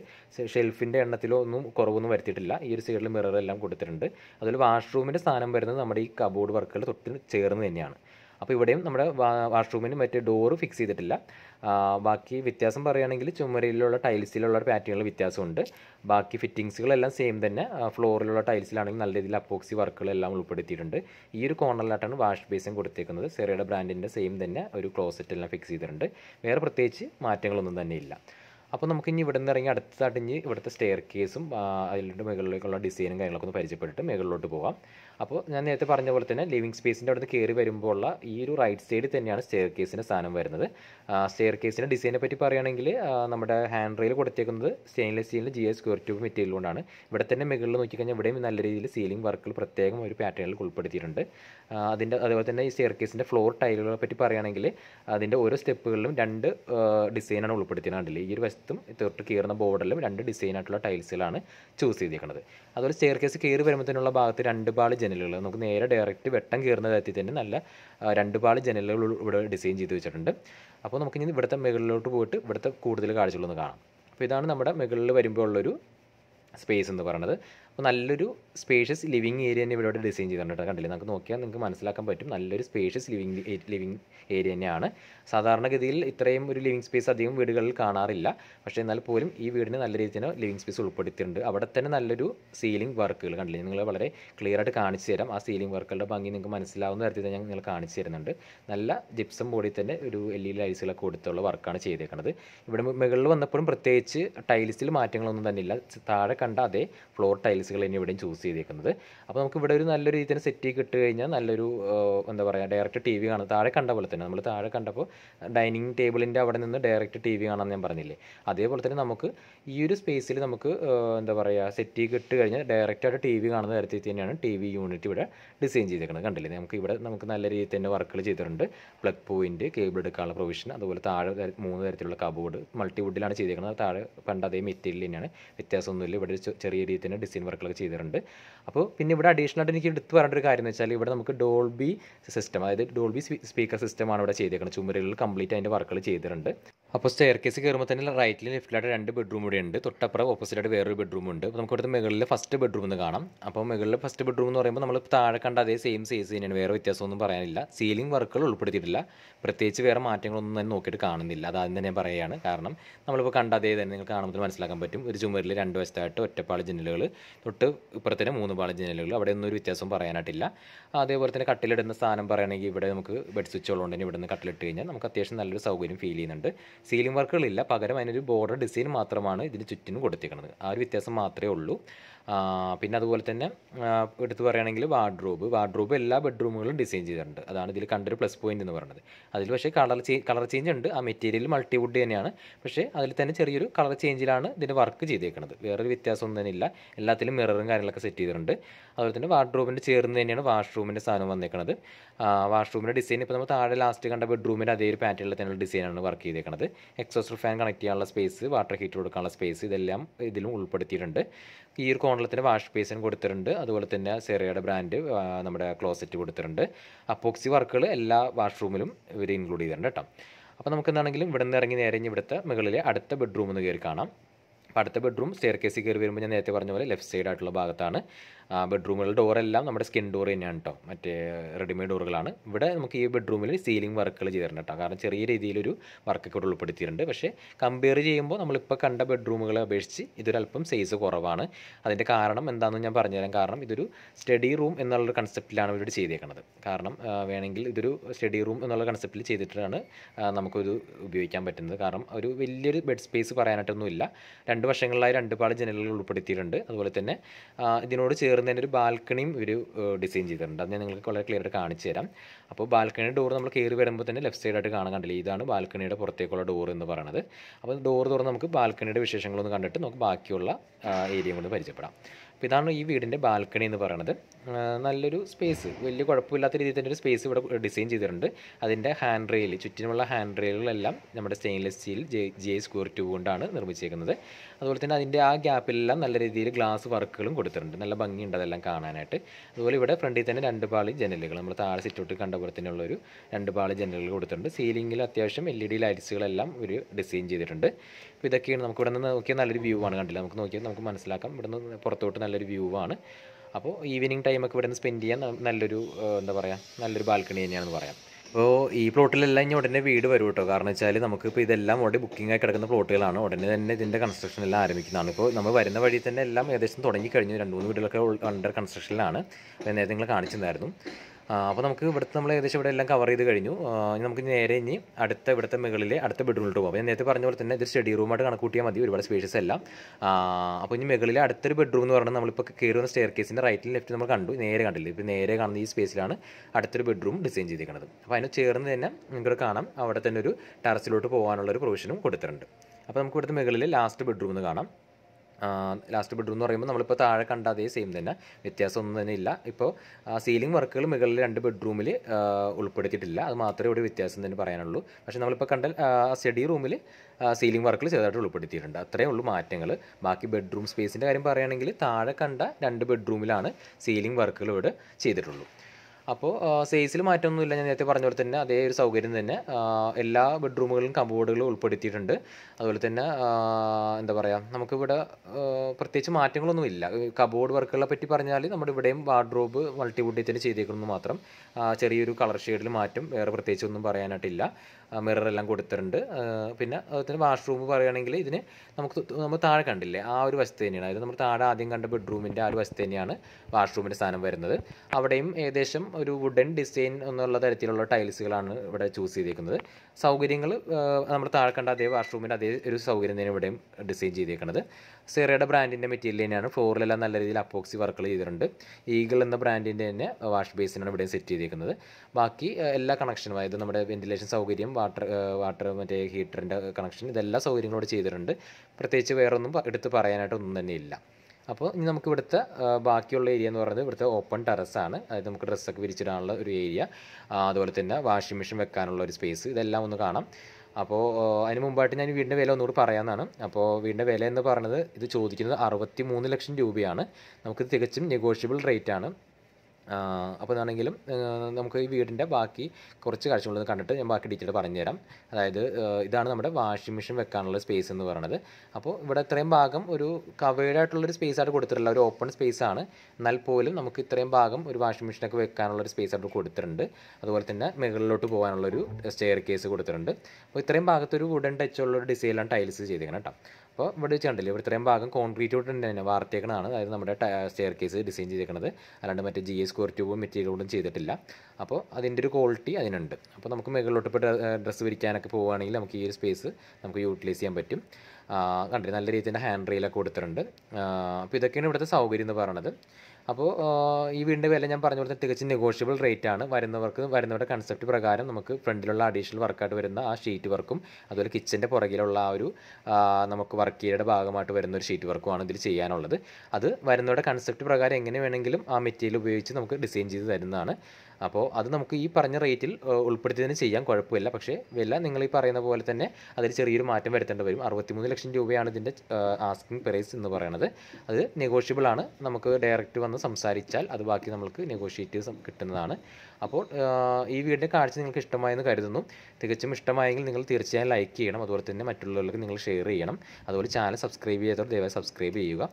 ഷെൽഫിൻ്റെ എണ്ണത്തിലോ ഒന്നും കുറവൊന്നും വരുത്തിയിട്ടില്ല ഈ ഒരു സൈഡിൽ മിററെല്ലാം കൊടുത്തിട്ടുണ്ട് അതുപോലെ വാഷ്റൂമിൻ്റെ സ്ഥാനം വരുന്നത് നമ്മുടെ ഈ കബോർഡ് വർക്കുകൾ തൊട്ട് ചേർന്ന് തന്നെയാണ് അപ്പോൾ ഇവിടെയും നമ്മുടെ വാഷ്റൂമിന് മറ്റേ ഡോറ് ഫിക്സ് ചെയ്തിട്ടില്ല ബാക്കി വ്യത്യാസം പറയുകയാണെങ്കിൽ ചുമരിലുള്ള ടൈൽസിലുള്ള പാറ്റേണിൽ വ്യത്യാസമുണ്ട് ബാക്കി ഫിറ്റിങ്സുകളെല്ലാം സെയിം തന്നെ ഫ്ലോറിലുള്ള ടൈൽസിലാണെങ്കിൽ നല്ല രീതിയിൽ അപ്പോക്സി വർക്കുകളെല്ലാം ഉൾപ്പെടുത്തിയിട്ടുണ്ട് ഈ ഒരു കോർണറിലായിട്ടാണ് വാഷ് ബേസും കൊടുത്തേക്കുന്നത് സെറിയുടെ ബ്രാൻഡിൻ്റെ സെയിം തന്നെ ഒരു ക്ലോസറ്റ് എല്ലാം ഫിക്സ് ചെയ്തിട്ടുണ്ട് വേറെ പ്രത്യേകിച്ച് മാറ്റങ്ങളൊന്നും തന്നെ ഇല്ല അപ്പോൾ നമുക്ക് ഇനി ഇവിടെ നിന്ന് ഇറങ്ങി അടുത്തതായിട്ട് ഇനി ഇവിടുത്തെ സ്റ്റെയർ കേസും അതിൻ്റെ മുകളിലേക്കുള്ള ഡിസൈനും കാര്യങ്ങളൊക്കെ ഒന്ന് പരിചയപ്പെട്ടിട്ട് മുകളിലോട്ട് പോവാം അപ്പോൾ ഞാൻ നേരത്തെ പറഞ്ഞ പോലെ തന്നെ ലിവിങ് സ്പേസിൻ്റെ അവിടുന്ന് കയറി വരുമ്പോൾ ഉള്ള ഈ ഒരു റൈറ്റ് സൈഡിൽ തന്നെയാണ് സ്റ്റെയർ കേസിൻ്റെ സാധനം വരുന്നത് സ്റ്റെയർ കേസിൻ്റെ ഡിസൈനെ പറ്റി പറയുകയാണെങ്കിൽ നമ്മുടെ ഹാൻഡ് റെയിൽ കൊടുത്തേക്കുന്നത് സ്റ്റെയിൻലെസ് സ്റ്റീലിൻ്റെ G S square tube material കൊണ്ടാണ് ഇവിടെ തന്നെ മുകളിൽ നോക്കിക്കഴിഞ്ഞാൽ ഇവിടെയും നല്ല രീതിയിൽ സീലിംഗ് വർക്കുകൾ പ്രത്യേകം ഒരു പാറ്റേണിൽ ഉൾപ്പെടുത്തിയിട്ടുണ്ട് അതിൻ്റെ അതുപോലെ തന്നെ ഈ സ്റ്റെയർ കേസിൻ്റെ ഫ്ലോർ ടൈലുകളെ പറ്റി പറയുകയാണെങ്കിൽ അതിൻ്റെ ഓരോ സ്റ്റെപ്പുകളിലും രണ്ട് ഡിസൈനാണ് ഉൾപ്പെടുത്തിയത് കണ്ടില്ലേ ഈ ഒരു വശത്തും തൊട്ട് കയറുന്ന ബോർഡിലും രണ്ട് ഡിസൈനായിട്ടുള്ള ടൈൽസുകളാണ് ചൂസ് ചെയ്തേക്കുന്നത് അതുപോലെ സ്റ്റെയർ കേസ് കയറി വരുമ്പോഴത്തേനുള്ള ഭാഗത്ത് രണ്ട് പാൾ ജന ജനലുകൾ നമുക്ക് നേരെ ഡയറക്റ്റ് വെട്ടം കയറുന്ന തരത്തിൽ തന്നെ നല്ല രണ്ട് പാളി ജനലുകൾ ഇവിടെ ഡിസൈൻ ചെയ്ത് വെച്ചിട്ടുണ്ട് അപ്പോൾ നമുക്ക് ഇനി ഇവിടുത്തെ മുകളിലോട്ട് പോയിട്ട് ഇവിടുത്തെ കൂടുതൽ കാഴ്ചകളൊന്ന് കാണാം അപ്പോൾ ഇതാണ് നമ്മുടെ മുകളിൽ വരുമ്പോൾ ഉള്ളൊരു സ്പേസ് എന്ന് പറയുന്നത് അപ്പോൾ നല്ലൊരു സ്പേഷ്യസ് ലിവിങ് ഏരിയ തന്നെ ഇവിടെ ഡിസൈൻ ചെയ്തിട്ടുണ്ട് കണ്ടില്ലേ നമുക്ക് നോക്കിയാൽ നിങ്ങൾക്ക് മനസ്സിലാക്കാൻ പറ്റും നല്ലൊരു സ്പേഷ്യസ് ലിവിങ് ലിവിങ് ഏരിയ തന്നെയാണ് സാധാരണഗതിയിൽ ഇത്രയും ഒരു ലിവിങ് സ്പേസ് അധികം വീടുകളിൽ കാണാറില്ല പക്ഷേ എന്നാൽ പോലും ഈ വീടിന് നല്ല രീതിയിൽ തന്നെ ലിവിങ് സ്പേസ് ഉൾപ്പെടുത്തിയിട്ടുണ്ട് അവിടെ തന്നെ നല്ലൊരു സീലിംഗ് വർക്കുകൾ കണ്ടില്ലേ നിങ്ങൾ വളരെ ക്ലിയർ ആയിട്ട് കാണിച്ചു തരാം ആ സീലിംഗ് വർക്കുകളുടെ ഭംഗി നിങ്ങൾക്ക് മനസ്സിലാവുന്ന തരത്തിൽ ഞാൻ നിങ്ങൾ കാണിച്ചു തരുന്നുണ്ട് നല്ല ജിപ്സം ബോഡി തന്നെ ഒരു എൽ ഇ ലൈസുകളൊക്കെ കൊടുത്തുള്ള വർക്കാണ് ചെയ്തേക്കുന്നത് ഇവിടെ മുകളിൽ വന്നപ്പോഴും പ്രത്യേകിച്ച് ടൈൽസിൽ മാറ്റങ്ങളൊന്നും തന്നെ ഇല്ല താഴെ കണ്ട അതേ ഫ്ലോർ ടൈൽസ് സൈസുകൾ തന്നെ ഇവിടെയും ചൂസ് ചെയ്തേക്കുന്നത് അപ്പോൾ നമുക്ക് ഇവിടെ ഒരു നല്ലൊരു രീതിയിൽ സെറ്റ് കിട്ടി കഴിഞ്ഞാൽ നല്ലൊരു എന്താ പറയുക ഡയറക്റ്റ് ടി വി കാണാം താഴെ കണ്ട പോലെ തന്നെ നമ്മൾ താഴെ കണ്ടപ്പോൾ ഡൈനിങ് ടേബിളിൻ്റെ അവിടെ നിന്ന് ഡയറക്റ്റ് ടി വി കാണാമെന്ന് ഞാൻ പറഞ്ഞില്ലേ അതേപോലെ തന്നെ നമുക്ക് ഈ ഒരു സ്പേസിൽ നമുക്ക് എന്താ പറയുക സെറ്റ് കിട്ടി കഴിഞ്ഞാൽ ഡയറക്റ്റായിട്ട് ടി വി കാണുന്ന തരത്തിൽ തന്നെയാണ് ടി വി യൂണിറ്റ് ഇവിടെ ഡിസൈൻ ചെയ്തേക്കുന്നത് കണ്ടില്ലേ നമുക്ക് ഇവിടെ നമുക്ക് നല്ല രീതിയിൽ തന്നെ വർക്കുകൾ ചെയ്തിട്ടുണ്ട് പ്ലഗ് പോയിൻറ്റ് കേബിൾ എടുക്കാനുള്ള പ്രൊവിഷൻ അതുപോലെ താഴെ മൂന്ന് തരത്തിലുള്ള കബോർഡ് വുഡിലാണ് ചെയ്തേക്കുന്നത് താഴെ പണ്ട് അതേ മെറ്റീരിയൽ തന്നെയാണ് വ്യത്യാസമൊന്നുമില്ല ഇവിടെ ചെറിയ രീതിയിൽ തന്നെ ഡിസൈൻ വർക്കുകളൊക്കെ ചെയ്തിട്ടുണ്ട് അപ്പോൾ പിന്നെ ഇവിടെ അഡീഷണൽ ആയിട്ട് എനിക്ക് എടുത്ത് പറയേണ്ട ഒരു കാര്യം എന്ന് വെച്ചാൽ ഇവിടെ നമുക്ക് ഡോൾബി സിസ്റ്റം അതായത് ഡോൾബി സ്പീക്കർ സിസ്റ്റമാണ് ഇവിടെ ചെയ്തേക്കുന്നത് ചുമരുകളിൽ കംപ്ലീറ്റ് അതിൻ്റെ വർക്കുകൾ ചെയ്തിട്ടുണ്ട് അപ്പോൾ സ്റ്റെയർ കേസ് കയറുമ്പോൾ തന്നെ റൈറ്റിൽ ലെഫ്റ്റിലായിട്ട് രണ്ട് ബെഡ്റൂം കൂടെ ഉണ്ട് തൊട്ടപ്പുറം ഓപ്പോസിറ്റായിട്ട് വേറൊരു ബെഡ്റൂം ഉണ്ട് അപ്പോൾ നമുക്ക് ഇവിടുത്തെ മുകളിൽ ഫസ്റ്റ് ബെഡ്റൂം എന്ന് കാണാം അപ്പോൾ മുകളിൽ ഫസ്റ്റ് ബെഡ്റൂം എന്ന് പറയുമ്പോൾ നമ്മൾ താഴെ കണ്ട അതേ സെയിം സൈസ് തന്നെയാണ് വേറെ വ്യത്യാസമൊന്നും പറയാനില്ല സീലിംഗ് വർക്കുകൾ ഉൾപ്പെടുത്തിയിട്ടില്ല പ്രത്യേകിച്ച് വേറെ മാറ്റങ്ങളൊന്നും തന്നെ നോക്കിയിട്ട് കാണുന്നില്ല അത് ആദ്യം തന്നെ ഞാൻ പറയുകയാണ് കാരണം നമ്മളിപ്പോൾ കണ്ട അതേ തന്നെ നിങ്ങൾ കാണുമ്പോൾ മനസ്സിലാക്കാൻ പറ്റും ഒരു ചുമരിൽ രണ്ട് വശത്തായിട്ട് ഒറ്റപ്പാട് ജനലുകൾ തൊട്ട് ഇപ്പുറത്തിന് മൂന്ന് പാള ജനലുകൾ അവിടെ ഒന്നും ഒരു വ്യത്യാസവും പറയാനായിട്ടില്ല അതേപോലെ തന്നെ കട്ടിലിടുന്ന സ്ഥാനം പറയുകയാണെങ്കിൽ ഇവിടെ നമുക്ക് ബെഡ് സ്വിച്ച് ഉള്ളതുകൊണ്ട് തന്നെ ഇവിടുന്ന് കട്ടിലിട്ട് കഴിഞ്ഞാൽ നമുക്ക് അത്യാവശ്യം നല്ലൊരു സൗകര്യം ഫീൽ ചെയ്യുന്നുണ്ട് സീലിംഗ് വർക്കുകളില്ല പകരം അതിനൊരു ബോർഡർ ഡിസൈൻ മാത്രമാണ് ഇതിന് ചുറ്റിനും കൊടുത്തിരിക്കുന്നത് ആ ഒരു വ്യത്യാസം മാത്രമേ ഉള്ളൂ പിന്നെ അതുപോലെ തന്നെ എടുത്തു പറയുകയാണെങ്കിൽ വാർഡ്രോബ് വാർഡ്രോബ് എല്ലാ ബെഡ്റൂമുകളും ഡിസൈൻ ചെയ്തിട്ടുണ്ട് അതാണ് ഇതിൽ കണ്ടൊരു പ്ലസ് പോയിന്റ് എന്ന് പറയുന്നത് അതിൽ പക്ഷേ കളർ കളർ ചേഞ്ച് ഉണ്ട് ആ മെറ്റീരിയൽ മൾട്ടിവുഡ് തന്നെയാണ് പക്ഷേ അതിൽ തന്നെ ചെറിയൊരു കളർ ചേഞ്ചിലാണ് ഇതിൻ്റെ വർക്ക് ചെയ്തേക്കുന്നത് വേറൊരു വ്യത്യാസമൊന്നും തന്നെ ഇല്ല എല്ലാത്തിലും മിററും കാര്യങ്ങളൊക്കെ സെറ്റ് ചെയ്തിട്ടുണ്ട് അതുപോലെ തന്നെ വാർഡ്രോബിൻ്റെ ചേർന്ന് തന്നെയാണ് വാഷ്റൂമിൻ്റെ സാധനം വന്നേക്കുന്നത് വാഷ്റൂമിൻ്റെ ഡിസൈൻ ഇപ്പോൾ നമ്മൾ താഴെ ലാസ്റ്റ് കണ്ട ബെഡ്റൂമിൻ്റെ അതേ ഒരു പാറ്റേണിൽ തന്നെയുള്ള ഡിസൈനാണ് വർക്ക് ചെയ്തേക്കുന്നത് എക്സോസ്റ്റർ ഫാൻ കണക്ട് ചെയ്യാനുള്ള സ്പേസ് വാട്ടർ ഹീറ്റർ കൊടുക്കാനുള്ള സ്പേസ് ഇതെല്ലാം ഇതിലും ഉൾപ്പെടുത്തിയിട്ടുണ്ട് ഈ ഒരു കോണലത്തിന് വാഷ് ബേസിൻ കൊടുത്തിട്ടുണ്ട് അതുപോലെ തന്നെ സെറയുടെ ബ്രാൻഡ് നമ്മുടെ ക്ലോസറ്റ് കൊടുത്തിട്ടുണ്ട് അപ്പോക്സി വർക്കുകൾ എല്ലാ വാഷ്റൂമിലും ഇവർ ഇൻക്ലൂഡ് ചെയ്തിട്ടുണ്ട് കേട്ടോ അപ്പോൾ നമുക്ക് എന്താണെങ്കിലും ഇവിടെ നിന്ന് ഇറങ്ങി നേരെ ഇവിടുത്തെ മുകളിലെ അടുത്ത ബെഡ്റൂമിൽ നിന്ന് കയറി കാണാം അപ്പോൾ അടുത്ത ബെഡ്റൂം സ്റ്റെയർ കേസിൽ കയറി വരുമ്പോൾ ഞാൻ നേരത്തെ പറഞ്ഞ പോലെ ലെഫ്റ്റ് സൈഡ് ആയിട്ടുള്ള ഭാഗത്താണ് ബെഡ്റൂമുകളുടെ ഡോറെല്ലാം നമ്മുടെ സ്കിൻ ഡോർ തന്നെയാണ് കേട്ടോ മറ്റേ റെഡിമെയ്ഡ് ഡോറുകളാണ് ഇവിടെ നമുക്ക് ഈ ബെഡ്റൂമിൽ സീലിംഗ് വർക്കുകൾ ചെയ്തിട്ടുണ്ട് കേട്ടോ കാരണം ചെറിയ രീതിയിലൊരു വർക്കൊക്കെ ഇവിടെ ഉൾപ്പെടുത്തിയിട്ടുണ്ട് പക്ഷേ കമ്പയർ ചെയ്യുമ്പോൾ നമ്മളിപ്പോൾ കണ്ട ബെഡ്റൂമുകളെ അപേക്ഷിച്ച് ഇതൊരല്പം സൈസ് കുറവാണ് അതിൻ്റെ കാരണം എന്താണെന്ന് ഞാൻ പറഞ്ഞുതരാം കാരണം ഇതൊരു സ്റ്റഡി റൂം എന്നുള്ളൊരു കൺസെപ്റ്റിലാണ് ഇവർ ചെയ്തേക്കുന്നത് കാരണം വേണമെങ്കിൽ ഇതൊരു സ്റ്റഡി റൂം എന്നുള്ള കൺസെപ്റ്റിൽ ചെയ്തിട്ടാണ് നമുക്കൊരു ഉപയോഗിക്കാൻ പറ്റുന്നത് കാരണം ഒരു വലിയൊരു ബെഡ് സ്പേസ് പറയാനായിട്ടൊന്നുമില്ല രണ്ട് രണ്ട് വശങ്ങളിലായി രണ്ട് പാട് ജനലുകൾ ഉൾപ്പെടുത്തിയിട്ടുണ്ട് അതുപോലെ തന്നെ ഇതിനോട് ചേർന്ന് തന്നെ ഒരു ബാൽക്കണിയും ഒരു ഡിസൈൻ ചെയ്തിട്ടുണ്ട് അത് ഞാൻ നിങ്ങൾക്ക് വളരെ ക്ലിയർ ആയിട്ട് കാണിച്ചു തരാം അപ്പോൾ ബാൽക്കണി ഡോർ നമ്മൾ കയറി വരുമ്പോൾ തന്നെ ലെഫ്റ്റ് സൈഡായിട്ട് കാണാൻ കണ്ടില്ല ഇതാണ് ബാൽക്കണിയുടെ പുറത്തേക്കുള്ള ഡോർ എന്ന് പറയുന്നത് അപ്പോൾ ഡോർ തുറന്ന് നമുക്ക് ബാൽക്കണിയുടെ വിശേഷങ്ങളൊന്ന് കണ്ടിട്ട് നമുക്ക് ബാക്കിയുള്ള ഏരിയയും കൊണ്ട് പരിചയപ്പെടാം അപ്പോൾ ഇതാണ് ഈ വീടിൻ്റെ ബാൽക്കണി എന്ന് പറയുന്നത് നല്ലൊരു സ്പേസ് വലിയ കുഴപ്പമില്ലാത്ത രീതിയിൽ തന്നെ ഒരു സ്പേസ് ഇവിടെ ഡിസൈൻ ചെയ്തിട്ടുണ്ട് അതിൻ്റെ ഹാൻഡ് റെയിൽ ചുറ്റിനുമുള്ള ഹാൻഡ് റെയിലുകളെല്ലാം നമ്മുടെ stainless steel J G square tube കൊണ്ടാണ് നിർമ്മിച്ചേക്കുന്നത് അതുപോലെ തന്നെ അതിൻ്റെ ആ ഗ്യാപ്പിലെല്ലാം നല്ല രീതിയിൽ ഗ്ലാസ് വർക്കുകളും കൊടുത്തിട്ടുണ്ട് നല്ല ഭംഗിയുണ്ട് അതെല്ലാം കാണാനായിട്ട് അതുപോലെ ഇവിടെ ഫ്രണ്ടിൽ തന്നെ രണ്ട് പാളി ജനലുകൾ നമ്മൾ താഴെ സിറ്റൗട്ട് കണ്ട പോലെ ഒരു രണ്ട് പാളി ജനലുകൾ കൊടുത്തിട്ടുണ്ട് സീലിംഗിൽ അത്യാവശ്യം എൽ ഇ ഡി ലൈറ്റ്സുകളെല്ലാം ഒരു ഡിസൈൻ ചെയ്തിട്ടുണ്ട് അപ്പോൾ ഇതൊക്കെയാണ് നമുക്ക് ഇവിടെ നിന്ന് നോക്കിയാൽ നല്ലൊരു വ്യൂ ആണ് കണ്ടില്ല നമുക്ക് നോക്കിയാൽ നമുക്ക് മനസ്സിലാക്കാം ഇവിടെ നിന്ന് പുറത്തോട്ട് നല്ലൊരു വ്യൂ ആണ് അപ്പോൾ ഈവനിങ് ടൈമൊക്കെ ഇവിടെ നിന്ന് സ്പെൻഡ് ചെയ്യാൻ നല്ലൊരു എന്താ പറയുക നല്ലൊരു ബാൽക്കണി തന്നെയാണെന്ന് പറയാം അപ്പോൾ ഈ പ്ലോട്ടിലെല്ലാം ഇനി ഉടനെ വീട് വരും കേട്ടോ കാരണം വെച്ചാൽ നമുക്കിപ്പോൾ ഇതെല്ലാം ഉടനെ ബുക്കിംഗ് ആയി കിടക്കുന്ന പ്ലോട്ടുകളാണ് ഉടനെ തന്നെ ഇതിൻ്റെ കൺസ്ട്രക്ഷൻ എല്ലാം ആരംഭിക്കുന്നതാണ് ഇപ്പോൾ നമ്മൾ വരുന്ന വഴി തന്നെ എല്ലാം ഏകദേശം തുടങ്ങി കഴിഞ്ഞു രണ്ട് മൂന്ന് വീടുകളൊക്കെ അണ്ടർ കൺസ്ട്രക്ഷനിലാണ് നേരത്തെ നിങ്ങൾ കാണിച്ചിട്ടുണ്ടായിരുന്നു അപ്പോൾ നമുക്ക് ഇവിടുത്തെ നമ്മൾ ഏകദേശം ഇവിടെ എല്ലാം കവർ ചെയ്ത് കഴിഞ്ഞു നമുക്ക് നേരെ ഇനി അടുത്ത ഇവിടുത്തെ മുകളിലെ അടുത്ത ബെഡ്റൂമിലോട്ട് പോകാം ഞാൻ നേരത്തെ പറഞ്ഞ പോലെ തന്നെ ഇത് സ്റ്റഡി റൂമായിട്ട് കണക്ക് കൂട്ടിയാൽ മതി ഒരുപാട് സ്പേഷ്യസ് അല്ല അപ്പോൾ ഇനി മുകളിലെ അടുത്തൊരു ബെഡ്റൂം എന്ന് പറഞ്ഞാൽ നമ്മളിപ്പോൾ കയറുന്ന സ്റ്റെയർ കേസിൻ്റെ റൈറ്റിൽ ലെഫ്റ്റ് നമ്മൾ കണ്ടു നേരെ കണ്ടില്ല ഇപ്പോൾ നേരെ കാണുന്ന ഈ സ്പേസിലാണ് അടുത്തൊരു ബെഡ്റൂം ഡിസൈൻ ചെയ്തിരിക്കുന്നത് അപ്പോൾ അതിന് ചേർന്ന് തന്നെ നിങ്ങൾക്ക് കാണാം അവിടെ തന്നെ ഒരു ടെറസിലോട്ട് പോകാനുള്ള ഒരു പ്രൊവിഷനും കൊടുത്തിട്ടുണ്ട് അപ്പോൾ നമുക്ക് ഇവിടുത്തെ മുകളിലെ ലാസ്റ്റ് ബെഡ്റൂം എന്ന് കാണാം ലാസ്റ്റ് ബെഡ്റൂം എന്ന് പറയുമ്പോൾ നമ്മളിപ്പോൾ താഴെ കണ്ട അതേ സെയിം തന്നെ വ്യത്യാസമൊന്നും തന്നെ ഇല്ല ഇപ്പോൾ സീലിംഗ് വർക്കുകൾ മുകളിൽ രണ്ട് ബെഡ്റൂമിൽ ഉൾപ്പെടുത്തിയിട്ടില്ല അത് മാത്രമേ ഇവിടെ വ്യത്യാസം തന്നെ പറയാനുള്ളൂ പക്ഷേ നമ്മളിപ്പോൾ കണ്ട സ്റ്റഡി റൂമിൽ സീലിംഗ് വർക്കുകൾ ചെറുതായിട്ട് ഉൾപ്പെടുത്തിയിട്ടുണ്ട് അത്രയേ ഉള്ളൂ മാറ്റങ്ങൾ ബാക്കി ബെഡ്റൂം സ്പേസിൻ്റെ കാര്യം പറയുകയാണെങ്കിൽ താഴെ കണ്ട രണ്ട് ബെഡ്റൂമിലാണ് സീലിംഗ് വർക്കുകൾ ഇവിടെ ചെയ്തിട്ടുള്ളൂ അപ്പോൾ സൈസിൽ മാറ്റമൊന്നുമില്ല ഞാൻ നേരത്തെ പറഞ്ഞ പോലെ തന്നെ അതേ ഒരു സൗകര്യം തന്നെ എല്ലാ ബെഡ്റൂമുകളിലും കബോർഡുകളും ഉൾപ്പെടുത്തിയിട്ടുണ്ട് അതുപോലെ തന്നെ എന്താ പറയുക നമുക്കിവിടെ പ്രത്യേകിച്ച് മാറ്റങ്ങളൊന്നും ഇല്ല കബോർഡ് വർക്കുകളെ പറ്റി പറഞ്ഞാൽ നമ്മുടെ ഇവിടെയും വാർഡ്രോബ് മൾട്ടിവുഡിൽ തന്നെ ചെയ്തേക്കുന്നു മാത്രം ചെറിയൊരു കളർ ഷെയ്ഡിൽ മാറ്റം വേറെ പ്രത്യേകിച്ചൊന്നും പറയാനായിട്ടില്ല മിറർ എല്ലാം കൊടുത്തിട്ടുണ്ട് പിന്നെ അതിന് വാഷ്റൂം പറയുകയാണെങ്കിൽ ഇതിന് നമുക്ക് നമ്മൾ താഴെ കണ്ടില്ലേ ആ ഒരു വശത്ത് തന്നെയാണ് അതായത് നമ്മൾ താഴെ ആദ്യം കണ്ട ബെഡ്റൂമിൻ്റെ ആ ഒരു വശത്ത് തന്നെയാണ് വാഷ്റൂമിൻ്റെ സ്ഥാനം വരുന്നത് അവിടെയും ഏകദേശം ഒരു വുഡൻ ഡിസൈൻ എന്നുള്ള തരത്തിലുള്ള ടൈൽസുകളാണ് ഇവിടെ ചൂസ് ചെയ്തേക്കുന്നത് സൗകര്യങ്ങൾ നമ്മൾ താഴെ കണ്ട അതേ വാഷ്റൂമിൻ്റെ അതേ ഒരു സൗകര്യം തന്നെ ഇവിടെയും ഡിസൈൻ ചെയ്തേക്കുന്നത് സെറയുടെ ബ്രാൻഡിൻ്റെ മെറ്റീരിയൽ തന്നെയാണ് ഫ്ലോറിലെല്ലാം നല്ല രീതിയിൽ അപ്പോക്സി വർക്കുകൾ ചെയ്തിട്ടുണ്ട് ഈഗിൾ എന്ന ബ്രാൻഡിൻ്റെ തന്നെ വാഷ് ബേസിനാണ് ഇവിടെ സെറ്റ് ചെയ്തേക്കുന്നത് ബാക്കി എല്ലാ കണക്ഷനും അതായത് നമ്മുടെ വെന്റിലേഷൻ സൗകര്യം വാട്ടർ വാട്ടർ മറ്റേ ഹീറ്ററിൻ്റെ കണക്ഷൻ ഇതെല്ലാ സൗകര്യങ്ങളോട് ചെയ്തിട്ടുണ്ട് പ്രത്യേകിച്ച് വേറൊന്നും എടുത്ത് പറയാനായിട്ട് ഒന്നും തന്നെ ഇല്ല അപ്പോൾ ഇനി നമുക്ക് ഇവിടുത്തെ ബാക്കിയുള്ള ഏരിയ എന്ന് പറയുന്നത് ഇവിടുത്തെ ഓപ്പൺ ടെറസാണ് അതായത് നമുക്ക് ഡ്രസ്സൊക്കെ വിരിച്ചിടാനുള്ള ഒരു ഏരിയ അതുപോലെ തന്നെ വാഷിംഗ് മെഷീൻ വെക്കാനുള്ള ഒരു സ്പേസ് ഇതെല്ലാം ഒന്ന് കാണാം അപ്പോൾ അതിന് മുമ്പായിട്ട് ഞാൻ വീടിൻ്റെ വില ഒന്നുകൂടി പറയാമെന്നാണ് അപ്പോൾ വീടിൻ്റെ വില എന്ന് പറയുന്നത് ഇത് ചോദിക്കുന്നത് അറുപത്തി ലക്ഷം രൂപയാണ് നമുക്ക് തികച്ചും നെഗോഷ്യബിൾ റേറ്റ് ആണ് അപ്പോൾ എന്നാണെങ്കിലും നമുക്ക് ഈ വീടിൻ്റെ ബാക്കി കുറച്ച് കാഴ്ചകളൊന്ന് കണ്ടിട്ട് ഞാൻ ബാക്കി ഡീറ്റെയിൽ പറഞ്ഞുതരാം അതായത് ഇതാണ് നമ്മുടെ വാഷിംഗ് മെഷീൻ വെക്കാനുള്ള സ്പേസ് എന്ന് പറയുന്നത് അപ്പോൾ ഇവിടെ ഇത്രയും ഭാഗം ഒരു കവേഡായിട്ടുള്ളൊരു ആയിട്ടുള്ളൊരു സ്പേസ് ആയിട്ട് കൊടുത്തിട്ടില്ല ഒരു ഓപ്പൺ സ്പേസ് ആണ് എന്നാൽ പോലും നമുക്ക് ഇത്രയും ഭാഗം ഒരു വാഷിംഗ് മെഷീനൊക്കെ വെക്കാനുള്ള ഒരു സ്പേസ് ആയിട്ട് കൊടുത്തിട്ടുണ്ട് അതുപോലെ തന്നെ മുകളിലോട്ട് പോകാനുള്ളൊരു സ്റ്റെയർ കേസ് കൊടുത്തിട്ടുണ്ട് അപ്പോൾ ഇത്രയും ഭാഗത്തൊരു വുഡൻ ടച്ചുള്ളൊരു ഒരു ഡിസൈനിലാണ് ടൈൽസ് ചെയ്തേക്കണം കേട്ടോ അപ്പോൾ ഇവിടെ വെച്ച് കണ്ടില്ലേ ഇവിടെ ഇത്രയും ഭാഗം കോൺക്രീറ്റ് തൊട്ട് തന്നെ വാർത്തേക്കണതാണ് അതായത് നമ്മുടെ സ്റ്റെയർ കേസ് ഡിസൈൻ ചെയ്തേക്കുന്നത് അല്ലാണ്ട് മറ്റേ ജി എസ് കോർട്യൂബും മെറ്റീരിയലുകൊണ്ടും ചെയ്തിട്ടില്ല അപ്പോൾ അതിൻ്റെ ഒരു ക്വാളിറ്റി അതിനുണ്ട് അപ്പോൾ നമുക്ക് മുകളിലോട്ട് ഇപ്പോൾ ഡ്രസ്സ് വിരിക്കാനൊക്കെ പോവുകയാണെങ്കിൽ നമുക്ക് ഈ ഒരു സ്പേസ് നമുക്ക് യൂട്ടിലൈസ് ചെയ്യാൻ പറ്റും കണ്ടില്ലേ നല്ല രീതിയിൽ തന്നെ ഹാൻഡ് റെയിലൊക്കെ കൊടുത്തിട്ടുണ്ട് അപ്പോൾ ഇതൊക്കെയാണ് ഇവിടുത്തെ സൗകര്യം എന്ന് പറയുന്നത് അപ്പോൾ ഈ വീടിൻ്റെ വില ഞാൻ പറഞ്ഞു കൊടുത്ത തികച്ചും നെഗോഷ്യബിൾ റേറ്റ് ആണ് വരുന്നവർക്ക് വരുന്നവരുടെ കൺസെപ്റ്റ് പ്രകാരം നമുക്ക് ഫ്രണ്ടിലുള്ള അഡീഷണൽ വർക്കായിട്ട് വരുന്ന ആ ഷീറ്റ് വർക്കും അതുപോലെ കിച്ചൻ്റെ പുറകിലുള്ള ആ ഒരു നമുക്ക് വർക്ക് ഏരിയയുടെ ഭാഗമായിട്ട് വരുന്ന ഒരു ഷീറ്റ് വർക്കുമാണ് ഇതിൽ ചെയ്യാനുള്ളത് അത് വരുന്നവരുടെ കൺസെപ്റ്റ് പ്രകാരം എങ്ങനെ വേണമെങ്കിലും ആ മെറ്റീരിയൽ ഉപയോഗിച്ച് നമുക്ക് ഡിസൈൻ ചെയ്ത് തരുന്നതാണ് അപ്പോൾ അത് നമുക്ക് ഈ പറഞ്ഞ റേറ്റിൽ ഉൾപ്പെടുത്തിയതിന് ചെയ്യാൻ കുഴപ്പമില്ല പക്ഷേ വില നിങ്ങൾ ഈ പറയുന്ന പോലെ തന്നെ അതിൽ ചെറിയൊരു മാറ്റം വരുത്തേണ്ടി വരും അറുപത്തിമൂന്ന് ലക്ഷം രൂപയാണ് ഇതിൻ്റെ ആസ്കിംഗ് പ്രൈസ് എന്ന് പറയുന്നത് അത് നെഗോഷ്യബിൾ ആണ് നമുക്ക് ഡയറക്റ്റ് വന്ന് സംസാരിച്ചാൽ അത് ബാക്കി നമുക്ക് നെഗോഷ്യേറ്റീവ് കിട്ടുന്നതാണ് അപ്പോൾ ഈ വീടിൻ്റെ കാഴ്ച നിങ്ങൾക്ക് ഇഷ്ടമായെന്ന് കരുതുന്നു തികച്ചും ഇഷ്ടമായെങ്കിൽ നിങ്ങൾ തീർച്ചയായും ലൈക്ക് ചെയ്യണം അതുപോലെ തന്നെ മറ്റുള്ളവർക്ക് നിങ്ങൾ ഷെയർ ചെയ്യണം അതുപോലെ ചാനൽ സബ്സ്ക്രൈബ് ചെയ്തവർ ദയവായി സബ്സ്ക്രൈബ് ചെയ്യുക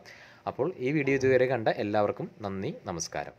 അപ്പോൾ ഈ വീഡിയോ ഇതുവരെ കണ്ട എല്ലാവർക്കും നന്ദി നമസ്കാരം